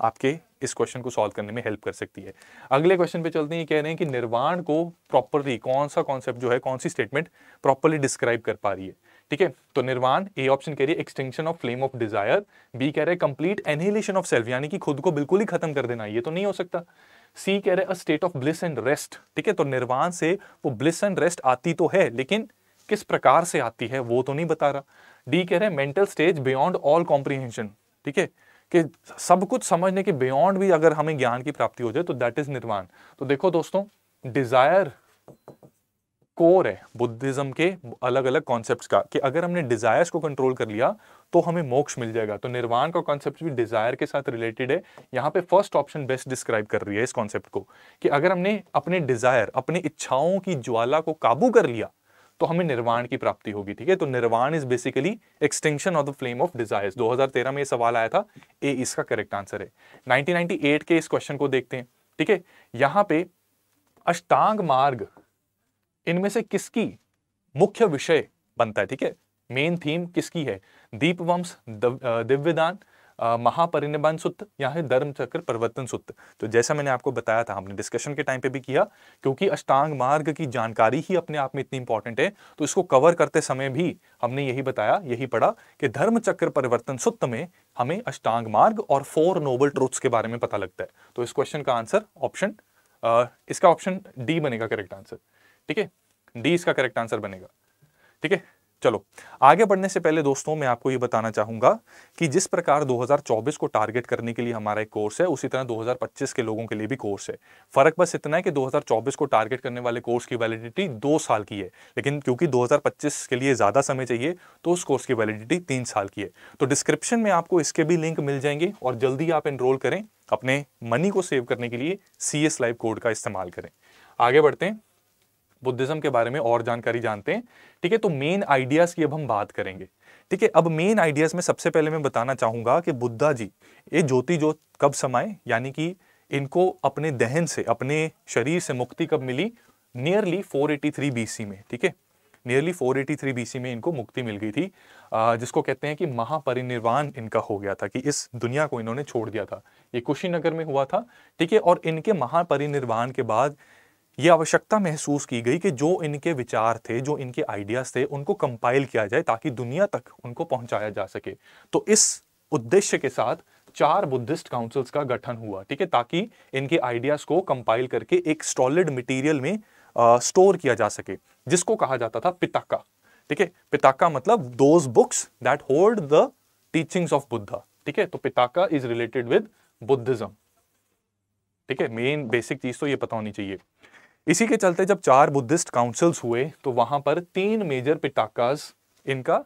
आपके इस क्वेश्चन को सॉल्व करने में हेल्प कर सकती है अगले क्वेश्चन पे चलते हैं कह रहे हैं कि निर्वाण को प्रॉपरली कौन सा कॉन्सेप्ट जो है कौन सी स्टेटमेंट प्रॉपरली डिस्क्राइब कर पा रही है ठीक है तो निर्वाण ए ऑप्शन कह रही है extension of flame of desire B कह रहे हैं कंप्लीट एनहिलेशन ऑफ सेल्फ यानी कि खुद को बिल्कुल ही खत्म कर देना ये तो नहीं हो सकता सी कह रहे a state of bliss and rest ठीक है तो निर्वाण से वो ब्लिस एंड रेस्ट आती तो है लेकिन किस प्रकार से आती है वो तो नहीं बता रहा डी कह रहे हैं mental stage beyond all comprehension ठीक है कि सब कुछ समझने के बियॉन्ड भी अगर हमें ज्ञान की प्राप्ति हो जाए तो दैट इज निर्वाण तो देखो दोस्तों डिजायर कोर है बुद्धिज्म के अलग अलग कॉन्सेप्ट का कि अगर हमने डिजायर्स को कंट्रोल कर लिया तो हमें मोक्ष मिल जाएगा तो निर्वाण का कॉन्सेप्ट भी डिजायर के साथ रिलेटेड है यहाँ पे फर्स्ट ऑप्शन बेस्ट डिस्क्राइब कर रही है इस कॉन्सेप्ट को कि अगर हमने अपने डिजायर अपनी इच्छाओं की ज्वाला को काबू कर लिया तो हमें निर्वाण की प्राप्ति होगी ठीक है तो निर्वाण is basically extension of the flame of desires 2013 में ये सवाल आया था ए इसका करेक्ट आंसर है 1998 के इस क्वेश्चन को देखते हैं ठीक है यहां पे अष्टांग मार्ग इनमें से किसकी मुख्य विषय बनता है ठीक है मेन थीम किसकी है दीप वंश दिव्यदान महापरिनिर्वाण सूत्र या फिर धर्मचक्र परिवर्तन सूत्र तो जैसा मैंने आपको बताया था हमने डिस्कशन के टाइम पे भी किया क्योंकि अष्टांग मार्ग की जानकारी ही अपने आप में इतनी इंपॉर्टेंट है तो इसको कवर करते समय भी हमने यही बताया यही पढ़ा कि धर्म चक्र परिवर्तन सूत्र में हमें अष्टांग मार्ग और फोर नोबल ट्रूथ्स के बारे में पता लगता है तो इस क्वेश्चन का आंसर ऑप्शन इसका ऑप्शन डी बनेगा करेक्ट आंसर ठीक है डी इसका करेक्ट आंसर बनेगा ठीक है चलो आगे बढ़ने से पहले दोस्तों मैं आपको ये बताना चाहूंगा कि जिस प्रकार 2024 को टारगेट करने के लिए हमारा एक कोर्स है उसी तरह 2025 के लोगों के लिए भी कोर्स है फर्क बस इतना है कि 2024 को टारगेट करने वाले कोर्स की वैलिडिटी दो साल की है लेकिन क्योंकि 2025 के लिए ज़्यादा समय चाहिए तो उस कोर्स की वैलिडिटी तीन साल की है तो डिस्क्रिप्शन में आपको इसके भी लिंक मिल जाएंगे और जल्दी आप एनरोल करें अपने मनी को सेव करने के लिए सी लाइव कोड का इस्तेमाल करें आगे बढ़ते हैं बुद्धिज्म के बारे में और जानकारी जानते हैं ठीक है तो मेन आइडियाज़ की अब हम बात करेंगे ठीक है अब मेन आइडियाज़ में सबसे पहले मैं बताना चाहूंगा कि बुद्धा जी ये ज्योति जो कब समाये यानी कि इनको अपने दहन से अपने शरीर से मुक्ति कब मिली नियरली 483 बीसी में ठीक है नियरली 483 बीसी में इनको मुक्ति मिल गई थी जिसको कहते हैं कि महापरिनिर्वाण इनका हो गया था कि इस दुनिया को इन्होंने छोड़ दिया था ये कुशीनगर में हुआ था ठीक है और इनके महापरिनिर्वाण के बाद ये आवश्यकता महसूस की गई कि जो इनके विचार थे जो इनके आइडियाज़ थे उनको कंपाइल किया जाए ताकि दुनिया तक उनको पहुंचाया जा सके तो इस उद्देश्य के साथ चार बुद्धिस्ट काउंसिल्स का गठन हुआ ठीक है ताकि इनके आइडियाज़ को कंपाइल करके एक सॉलिड मटेरियल में आ, स्टोर किया जा सके जिसको कहा जाता था पिताका ठीक है पिताका मतलब those books that hold the teachings of Buddha ठीक है तो Pitaka is related with Buddhism ठीक है मेन बेसिक चीज तो ये पता होनी चाहिए इसी के चलते जब चार बुद्धिस्ट काउंसिल्स हुए तो वहां पर तीन मेजर पिताकाज इनका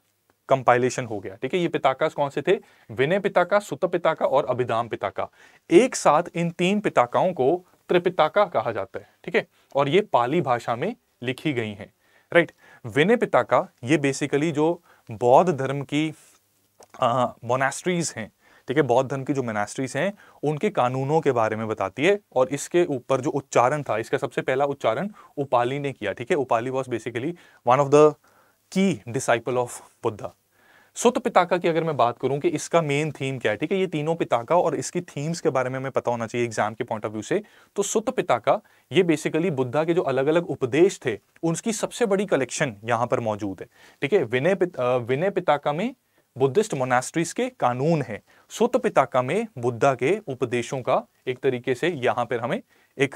कंपाइलेशन हो गया ठीक है ये पिताकाज कौन से थे विनय पिताका सुत पिताका और अभिधाम पिताका एक साथ इन तीन पिताकाओं को त्रिपिताका कहा जाता है ठीक है और ये पाली भाषा में लिखी गई हैं राइट विनय पिताका ये बेसिकली जो बौद्ध धर्म की मोनास्ट्रीज हैं ठीक है बौद्ध धर्म की जो मेनास्ट्रीज हैं उनके कानूनों के बारे में बताती है और इसके ऊपर जो उच्चारण था इसका सबसे पहला उच्चारण उपाली ने किया ठीक है Upali was basically one of the key disciple of Buddha Sutta Pitaka की अगर मैं बात करूं कि इसका मेन थीम क्या है ठीक है ये तीनों पिताका और इसकी थीम्स के बारे में हमें पता होना चाहिए एग्जाम के पॉइंट ऑफ व्यू से तो सुत पिताका ये बेसिकली बुद्धा के जो अलग अलग उपदेश थे उनकी सबसे बड़ी कलेक्शन यहाँ पर मौजूद है ठीक है विनय विनय पिताका में बुद्धिस्ट मोनास्ट्रीज के कानून हैं सुत पिताका में बुद्धा के उपदेशों का एक तरीके से यहां पर हमें एक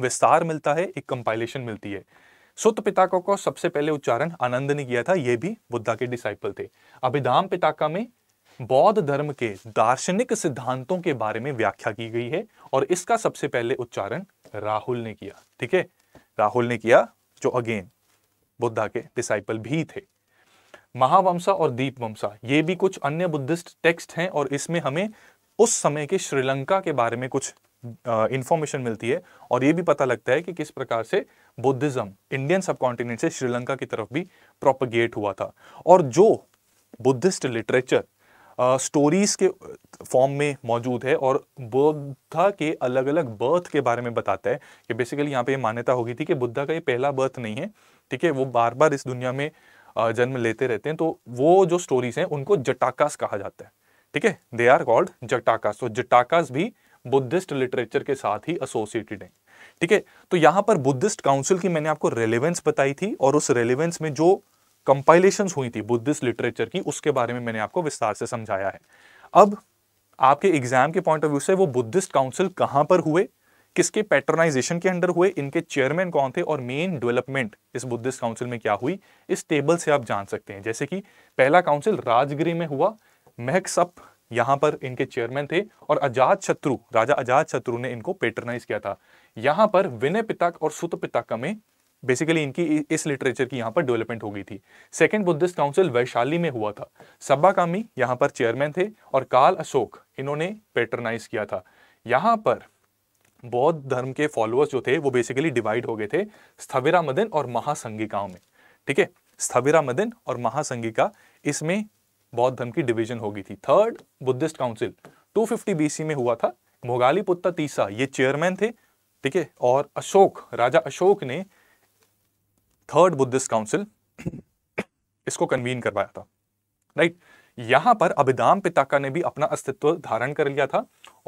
विस्तार मिलता है एक कंपाइलेशन मिलती है सुत पिताका को सबसे पहले उच्चारण आनंद ने किया था यह भी बुद्धा के डिसाइपल थे अभिधाम पिताका में बौद्ध धर्म के दार्शनिक सिद्धांतों के बारे में व्याख्या की गई है और इसका सबसे पहले उच्चारण राहुल ने किया ठीक है राहुल ने किया जो अगेन बुद्धा के डिसाइपल भी थे महावंशा और दीपवंशा ये भी कुछ अन्य बुद्धिस्ट टेक्स्ट हैं और इसमें हमें उस समय के श्रीलंका के बारे में कुछ इंफॉर्मेशन मिलती है और ये भी पता लगता है कि किस प्रकार से बुद्धिज्म इंडियन सब कॉन्टिनेंट से श्रीलंका की तरफ भी प्रोपगेट हुआ था और जो बुद्धिस्ट लिटरेचर स्टोरीज के फॉर्म में मौजूद है और बुद्धा के अलग अलग बर्थ के बारे में बताता है कि बेसिकली यहाँ पे मान्यता होगी थी कि बुद्धा का ये पहला बर्थ नहीं है ठीक है वो बार बार इस दुनिया में जन्म लेते रहते हैं तो वो जो स्टोरीज हैं उनको जटाकास कहा जाता है ठीक है दे आर कॉल्ड जटाकास तो जटाकास भी बुद्धिस्ट लिटरेचर के साथ ही एसोसिएटेड हैं ठीक है तो यहां पर बुद्धिस्ट काउंसिल की मैंने आपको रेलिवेंस बताई थी और उस रेलिवेंस में जो कंपाइलेशन हुई थी बुद्धिस्ट लिटरेचर की उसके बारे में मैंने आपको विस्तार से समझाया है अब आपके एग्जाम के पॉइंट ऑफ व्यू से वो बुद्धिस्ट काउंसिल कहां पर हुए किसके पैटर्नाइजेशन के अंडर हुए इनके चेयरमैन कौन थे और मेन डेवलपमेंट इस बुद्धिस्ट काउंसिल में क्या हुई इस टेबल से आप जान सकते हैं जैसे कि पहला काउंसिल राजगिरी में हुआ महकसप यहां पर इनके चेयरमैन थे और अजात शत्रु राजा अजात शत्रु ने इनको पेटर्नाइज किया था यहाँ पर विनय पिताक और सुत पिताक में बेसिकली इनकी इस लिटरेचर की यहाँ पर डेवलपमेंट हो गई थी सेकेंड बुद्धिस्ट काउंसिल वैशाली में हुआ था सब्बा कामी यहाँ पर चेयरमैन थे और काल अशोक इन्होंने पेटर्नाइज किया था यहां पर बौद्ध धर्म के फॉलोअर्स जो थे वो बेसिकली डिवाइड हो गए थे स्थविरा मदन और महासंगिकाओं में ठीक है स्थविरा मदन और महासंगिका इसमें बौद्ध धर्म की डिवीजन हो गई थी third Buddhist council 250 fifty BC में हुआ था मोगाली पुत्ता तीसा ये चेयरमैन थे ठीक है और अशोक राजा अशोक ने थर्ड बुद्धिस्ट काउंसिल इसको कन्वीन करवाया था राइट right? यहाँ पर अभिदाम पिताका ने भी अपना अस्तित्व धारण कर लिया था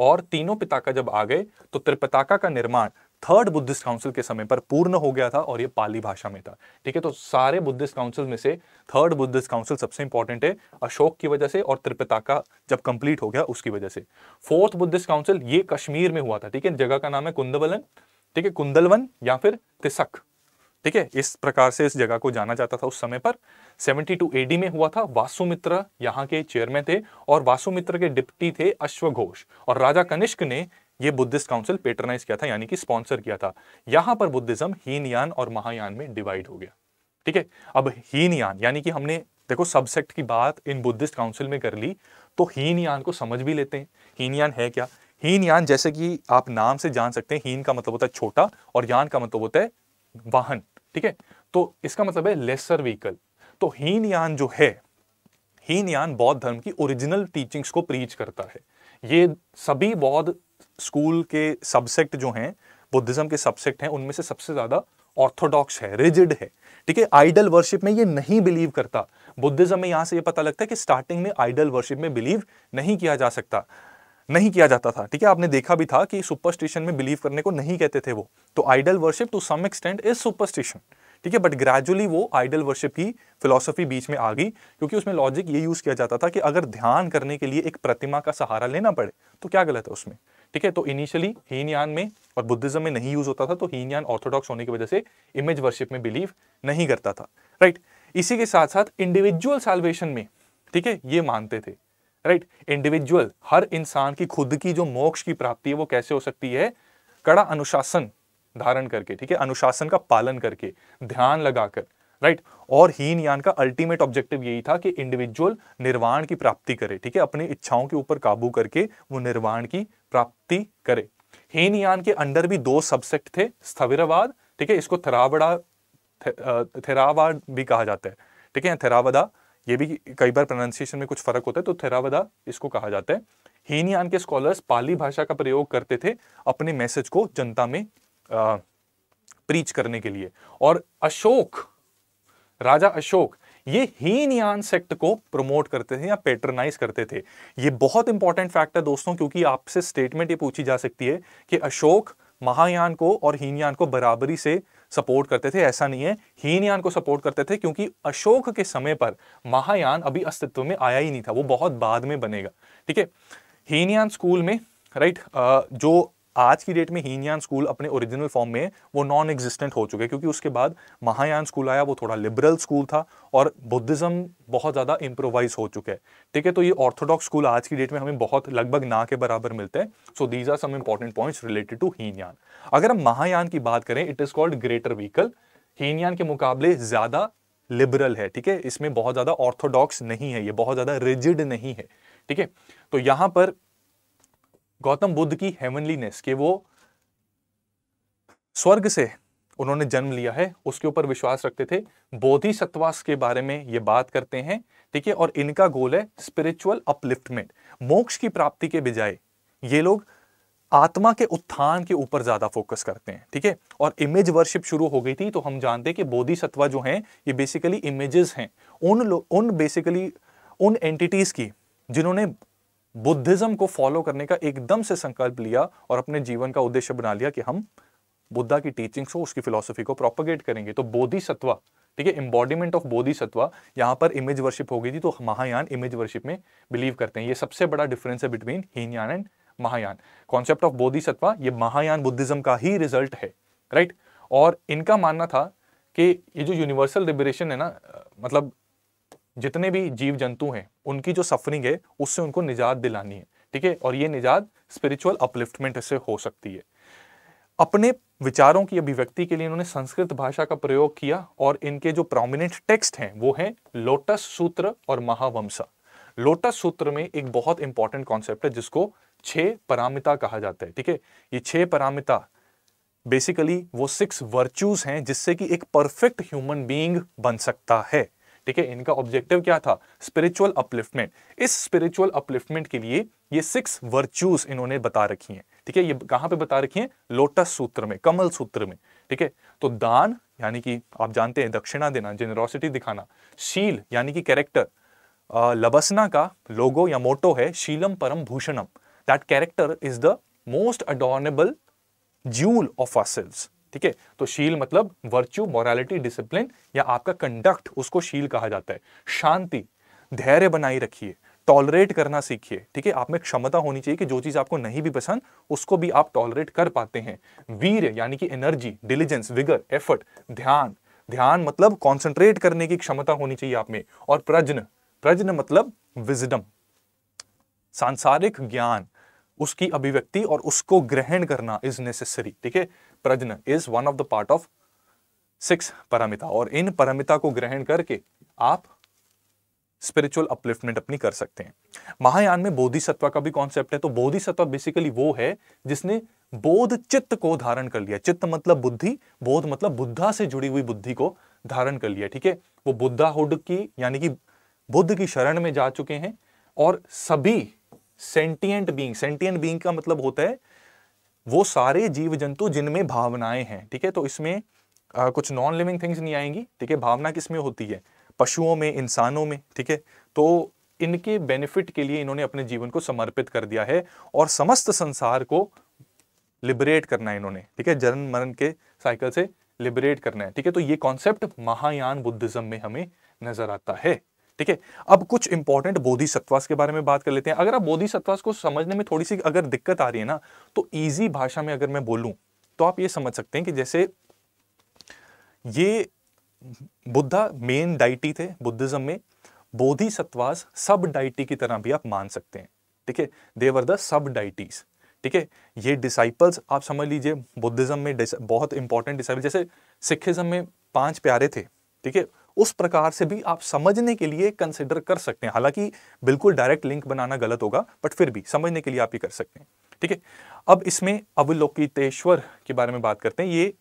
और तीनों पिताका जब आ गए तो त्रिपिताका का निर्माण थर्ड बुद्धिस्ट काउंसिल के समय पर पूर्ण हो गया था और ये पाली भाषा में था ठीक है तो सारे बुद्धिस्ट काउंसिल में से थर्ड बुद्धिस्ट काउंसिल सबसे इंपॉर्टेंट है अशोक की वजह से और त्रिपिताका जब कंप्लीट हो गया उसकी वजह से फोर्थ बुद्धिस्ट काउंसिल ये कश्मीर में हुआ था ठीक है जगह का नाम है कुंदवलन ठीक है कुंदलवन या फिर तिसक ठीक है इस प्रकार से इस जगह को जाना जाता था उस समय पर 72 एडी में हुआ था वासुमित्र यहाँ के चेयरमैन थे और वासुमित्र के डिप्टी थे अश्वघोष और राजा कनिष्क ने ये बुद्धिस्ट काउंसिल पेट्रनाइज किया था यानी कि स्पॉन्सर किया था यहाँ पर बुद्धिज्म हीनयान और महायान में डिवाइड हो गया ठीक है अब हीनयान यानी कि हमने देखो सबसेक्ट की बात इन बुद्धिस्ट काउंसिल में कर ली तो हीनयान को समझ भी लेते हैं हीनयान है क्या हीनयान जैसे कि आप नाम से जान सकते हैं हीन का मतलब होता है छोटा और यान का मतलब होता है वाहन ठीक है तो इसका मतलब है लेसर व्हीकल तो हीन यान जो है हीन यान बौद्ध धर्म की ओरिजिनल टीचिंग्स को प्रीच करता है ये सभी बौद्ध स्कूल के सब्सेक्ट जो हैं बुद्धिज्म के सब्सेक्ट हैं उनमें से सबसे ज़्यादा ऑर्थोडॉक्स है रिजिड है ठीक है आइडल वर्शिप में ये नहीं बिलीव करता बुद्धिज्म में यहां से ये पता लगता है कि स्टार्टिंग में आइडल वर्शिप में बिलीव नहीं किया जा सकता नहीं किया जाता था ठीक है आपने देखा भी था कि सुपरस्टिशन में बिलीव करने को नहीं कहते थे वो तो idol worship to some extent is superstition ठीक है बट ग्रेजुअली वो आइडल वर्शिप की फिलोसफी बीच में आ गई क्योंकि उसमें लॉजिक ये यूज़ किया जाता था कि अगर ध्यान करने के लिए एक प्रतिमा का सहारा लेना पड़े तो क्या गलत है उसमें ठीक है तो इनिशियली हीनयान में और बुद्धिज्म में नहीं यूज़ होता था तो हीनयान ऑर्थोडॉक्स होने की वजह से इमेज वर्शिप में बिलीव नहीं करता था राइट इसी के साथ साथ इंडिविजुअल सेल्वेशन में ठीक है ये मानते थे राइट right? इंडिविजुअल हर इंसान की खुद की जो मोक्ष की प्राप्ति है वो कैसे हो सकती है कड़ा अनुशासन धारण करके ठीक है अनुशासन का पालन करके ध्यान लगाकर राइट right? और हीन यान का अल्टीमेट ऑब्जेक्टिव यही था कि इंडिविजुअल निर्वाण की प्राप्ति करे ठीक है अपनी इच्छाओं के ऊपर काबू करके वो निर्वाण की प्राप्ति करे हीन यान के अंडर भी दो सबसेक्ट थे स्थविरवाद ठीक है इसको थरावड़ा थे, थेरावाद भी कहा जाता है ठीक है थेरावदा ये भी कई बार प्रोनाउंसिएशन में कुछ फर्क होता है तो थेरावदा इसको कहा जाता है हीनयान के स्कॉलर्स पाली भाषा का प्रयोग करते थे अपने मैसेज को जनता में आ, प्रीच करने के लिए और अशोक राजा अशोक ये हीनयान सेक्ट को प्रमोट करते थे या पेट्रनाइज करते थे ये बहुत इंपॉर्टेंट फैक्ट है दोस्तों क्योंकि आपसे स्टेटमेंट ये पूछी जा सकती है कि अशोक महायान को और हीनयान को बराबरी से सपोर्ट करते थे ऐसा नहीं है हीनयान को सपोर्ट करते थे क्योंकि अशोक के समय पर महायान अभी अस्तित्व में आया ही नहीं था वो बहुत बाद में बनेगा ठीक है हीनयान स्कूल में राइट जो आज की डेट में हीनयान स्कूल अपने ओरिजिनल फॉर्म में वो नॉन एग्जिस्टेंट हो चुके हैं क्योंकि उसके बाद महायान स्कूल आया वो थोड़ा लिबरल स्कूल था और बुद्धिज्म बहुत ज़्यादा इम्प्रोवाइज हो चुके हैं ठीक है तो ये ऑर्थोडॉक्स स्कूल आज की डेट में हमें बहुत लगभग ना के बराबर मिलते हैं so these are some important points related to Hinayana अगर हम महायान की बात करें it is called greater vehicle Hinayana के मुकाबले ज़्यादा लिबरल है ठीक है इसमें बहुत ज़्यादा ऑर्थोडॉक्स नहीं है ये बहुत ज़्यादा रिजिड नहीं है ठीक है तो यहाँ पर गौतम बुद्ध की हेवनलीनेस के वो स्वर्ग से उन्होंने जन्म लिया है उसके ऊपर विश्वास रखते थे बोधि सत्वास के बारे में ये बात करते हैं ठीक है और इनका गोल है स्पिरिचुअल अपलिफ्टमेंट मोक्ष की प्राप्ति के बजाय ये लोग आत्मा के उत्थान के ऊपर ज्यादा फोकस करते हैं ठीक है और इमेज वर्शिप शुरू हो गई थी तो हम जानते हैं कि सत्वा जो हैं ये बेसिकली इमेजेस हैं उन उन बेसिकली उन एंटिटीज की जिन्होंने बुद्धिज्म को फॉलो करने का एकदम से संकल्प लिया और अपने जीवन का उद्देश्य बना लिया कि हम बुद्धा की टीचिंग्स को उसकी फिलोसफी को प्रोपोगेट करेंगे तो बोधि सत्वा ठीक है एम्बॉडीमेंट ऑफ बोधि सत्वा यहाँ पर इमेज वर्शिप हो गई थी तो महायान इमेज वर्शिप में बिलीव करते हैं ये सबसे बड़ा डिफरेंस है between Hinayana and Mahayana concept of Bodhisattva ये महायान बुद्धिज्म का ही रिजल्ट है राइट और इनका मानना था कि ये जो यूनिवर्सल लिबरेशन है ना मतलब जितने भी जीव जंतु हैं उनकी जो सफरिंग है उससे उनको निजात दिलानी है ठीक है और ये निजात स्पिरिचुअल अपलिफ्टमेंट से हो सकती है अपने विचारों की अभिव्यक्ति के लिए इन्होंने संस्कृत भाषा का प्रयोग किया और इनके जो प्रोमिनेंट टेक्स्ट हैं वो हैं लोटस सूत्र और महावंशा लोटस सूत्र में एक बहुत इंपॉर्टेंट कॉन्सेप्ट है जिसको छह परामिता कहा जाता है ठीक है ये छह परामिता बेसिकली वो सिक्स वर्च्यूज हैं जिससे कि एक परफेक्ट ह्यूमन बीइंग बन सकता है ठीक है इनका ऑब्जेक्टिव क्या था स्पिरिचुअल अपलिफ्टमेंट इस स्पिरिचुअल अपलिफ्टमेंट के लिए ये सिक्स वर्च्यूज इन्होंने बता रखी हैं ठीक है ये कहां पे बता रखी हैं लोटस सूत्र में कमल सूत्र में ठीक है तो दान यानी कि आप जानते हैं दक्षिणा देना जेनरोसिटी दिखाना शील यानी कि कैरेक्टर लबसना का लोगो या मोटो है शीलम परम भूषणम that character is the most adornable jewel of ourselves ठीक है तो शील मतलब वर्च्यू मॉरालिटी डिसिप्लिन या आपका कंडक्ट उसको शील कहा जाता है शांति धैर्य बनाई रखिए टॉलरेट करना सीखिए ठीक है आप में क्षमता होनी चाहिए कि जो चीज़ आपको नहीं भी पसंद उसको भी आप टॉलरेट कर पाते हैं वीर यानी कि एनर्जी डिलीजेंस विगर एफर्ट ध्यान ध्यान मतलब कॉन्सेंट्रेट करने की क्षमता होनी चाहिए आप में और प्रज्न प्रज्न मतलब विजडम सांसारिक ज्ञान उसकी अभिव्यक्ति और उसको ग्रहण करना इज नेसेसरी ठीक है प्रजन is one of the part of six परमिता और इन परमिता को ग्रहण करके आप स्पिरिचुअल अपलिफ्टमेंट अपनी कर सकते हैं महायान में बोधिसत्व का भी कॉन्सेप्ट है तो बोधिसत्व बेसिकली वो है जिसने बोध चित्त को धारण कर लिया चित्त मतलब बुद्धि बोध मतलब बुद्धा से जुड़ी हुई बुद्धि को धारण कर लिया ठीक है वो बुद्धाहुड की यानी कि बुद्ध की शरण में जा चुके हैं और सभी सेंटियंट बींग सेंटियंट बींग का मतलब होता है वो सारे जीव जंतु जिनमें भावनाएं हैं ठीक है तो इसमें आ, कुछ नॉन लिविंग थिंग्स नहीं आएंगी ठीक है भावना किसमें होती है पशुओं में इंसानों में ठीक है तो इनके बेनिफिट के लिए इन्होंने अपने जीवन को समर्पित कर दिया है और समस्त संसार को लिबरेट करना है इन्होंने ठीक है जन्म मरण के साइकिल से लिबरेट करना है ठीक है तो ये कॉन्सेप्ट महायान बुद्धिज्म में हमें नजर आता है ठीक है अब कुछ इंपॉर्टेंट बोधि सत्वास के बारे में बात कर लेते हैं अगर आप बोधि सत्वास को समझने में थोड़ी सी अगर दिक्कत आ रही है ना तो ईजी भाषा में अगर मैं बोलू तो आप ये समझ सकते हैं कि जैसे ये बुद्धा मेन डाइटी थे बुद्धिज्म में बोधि सत्वास सब डाइटी की तरह भी आप मान सकते हैं ठीक है देवर द सब डाइटीज ठीक है ये डिसाइपल्स आप समझ लीजिए बुद्धिज्म में बहुत इंपॉर्टेंट डिसाइपल जैसे सिखिज्म में पांच प्यारे थे ठीक है उस प्रकार से भी आप समझने के लिए कंसिडर कर सकते हैं हालांकि बिल्कुल डायरेक्ट लिंक बनाना गलत होगा बट फिर भी समझने के लिए आप ये कर सकते हैं ठीक है अब इसमें अवलोकितेश्वर के बारे में बात करते हैं ये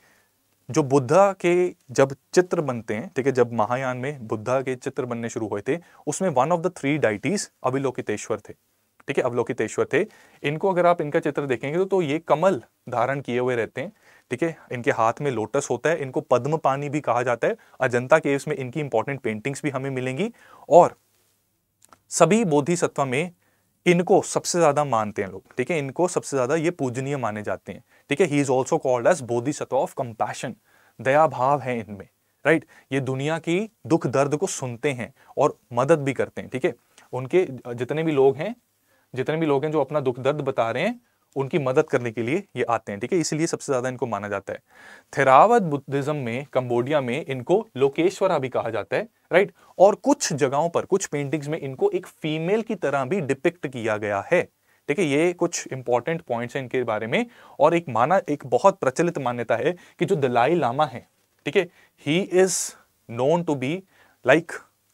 जो बुद्धा के जब चित्र बनते हैं ठीक है जब महायान में बुद्धा के चित्र बनने शुरू हुए थे उसमें one of the three deities Avalokiteshvara थे ठीक है अवलोकितेश्वर थे इनको अगर आप इनका चित्र देखेंगे तो, तो ये कमल धारण किए हुए रहते हैं ठीक है इनके हाथ में लोटस होता है इनको पद्म पानी भी कहा जाता है अजंता केव्स में इनकी इंपॉर्टेंट पेंटिंग्स भी हमें मिलेंगी और सभी बोधिसत्व में इनको सबसे ज्यादा मानते हैं लोग ठीक है इनको सबसे ज्यादा ये पूजनीय माने जाते हैं ठीक है he is also called Bodhi Bodhisattva of compassion दया भाव है इनमें राइट ये दुनिया की दुख दर्द को सुनते हैं और मदद भी करते हैं ठीक है उनके जितने भी लोग हैं जितने भी लोग हैं जो अपना दुख दर्द बता रहे हैं उनकी मदद करने के लिए ये आते हैं ठीक है इसलिए सबसे ज़्यादा इनको माना जाता है थेरावत बुद्धिज्म में कंबोडिया में इनको लोकेश्वरा भी कहा जाता है राइट और कुछ जगहों पर कुछ पेंटिंग्स में इनको एक फीमेल की तरह भी डिपिक्ट किया गया है ठीक है ये कुछ इंपॉर्टेंट पॉइंट्स हैं इनके बारे में और एक माना एक बहुत प्रचलित मान्यता है कि जो दलाई लामा है ठीक है he is known to be like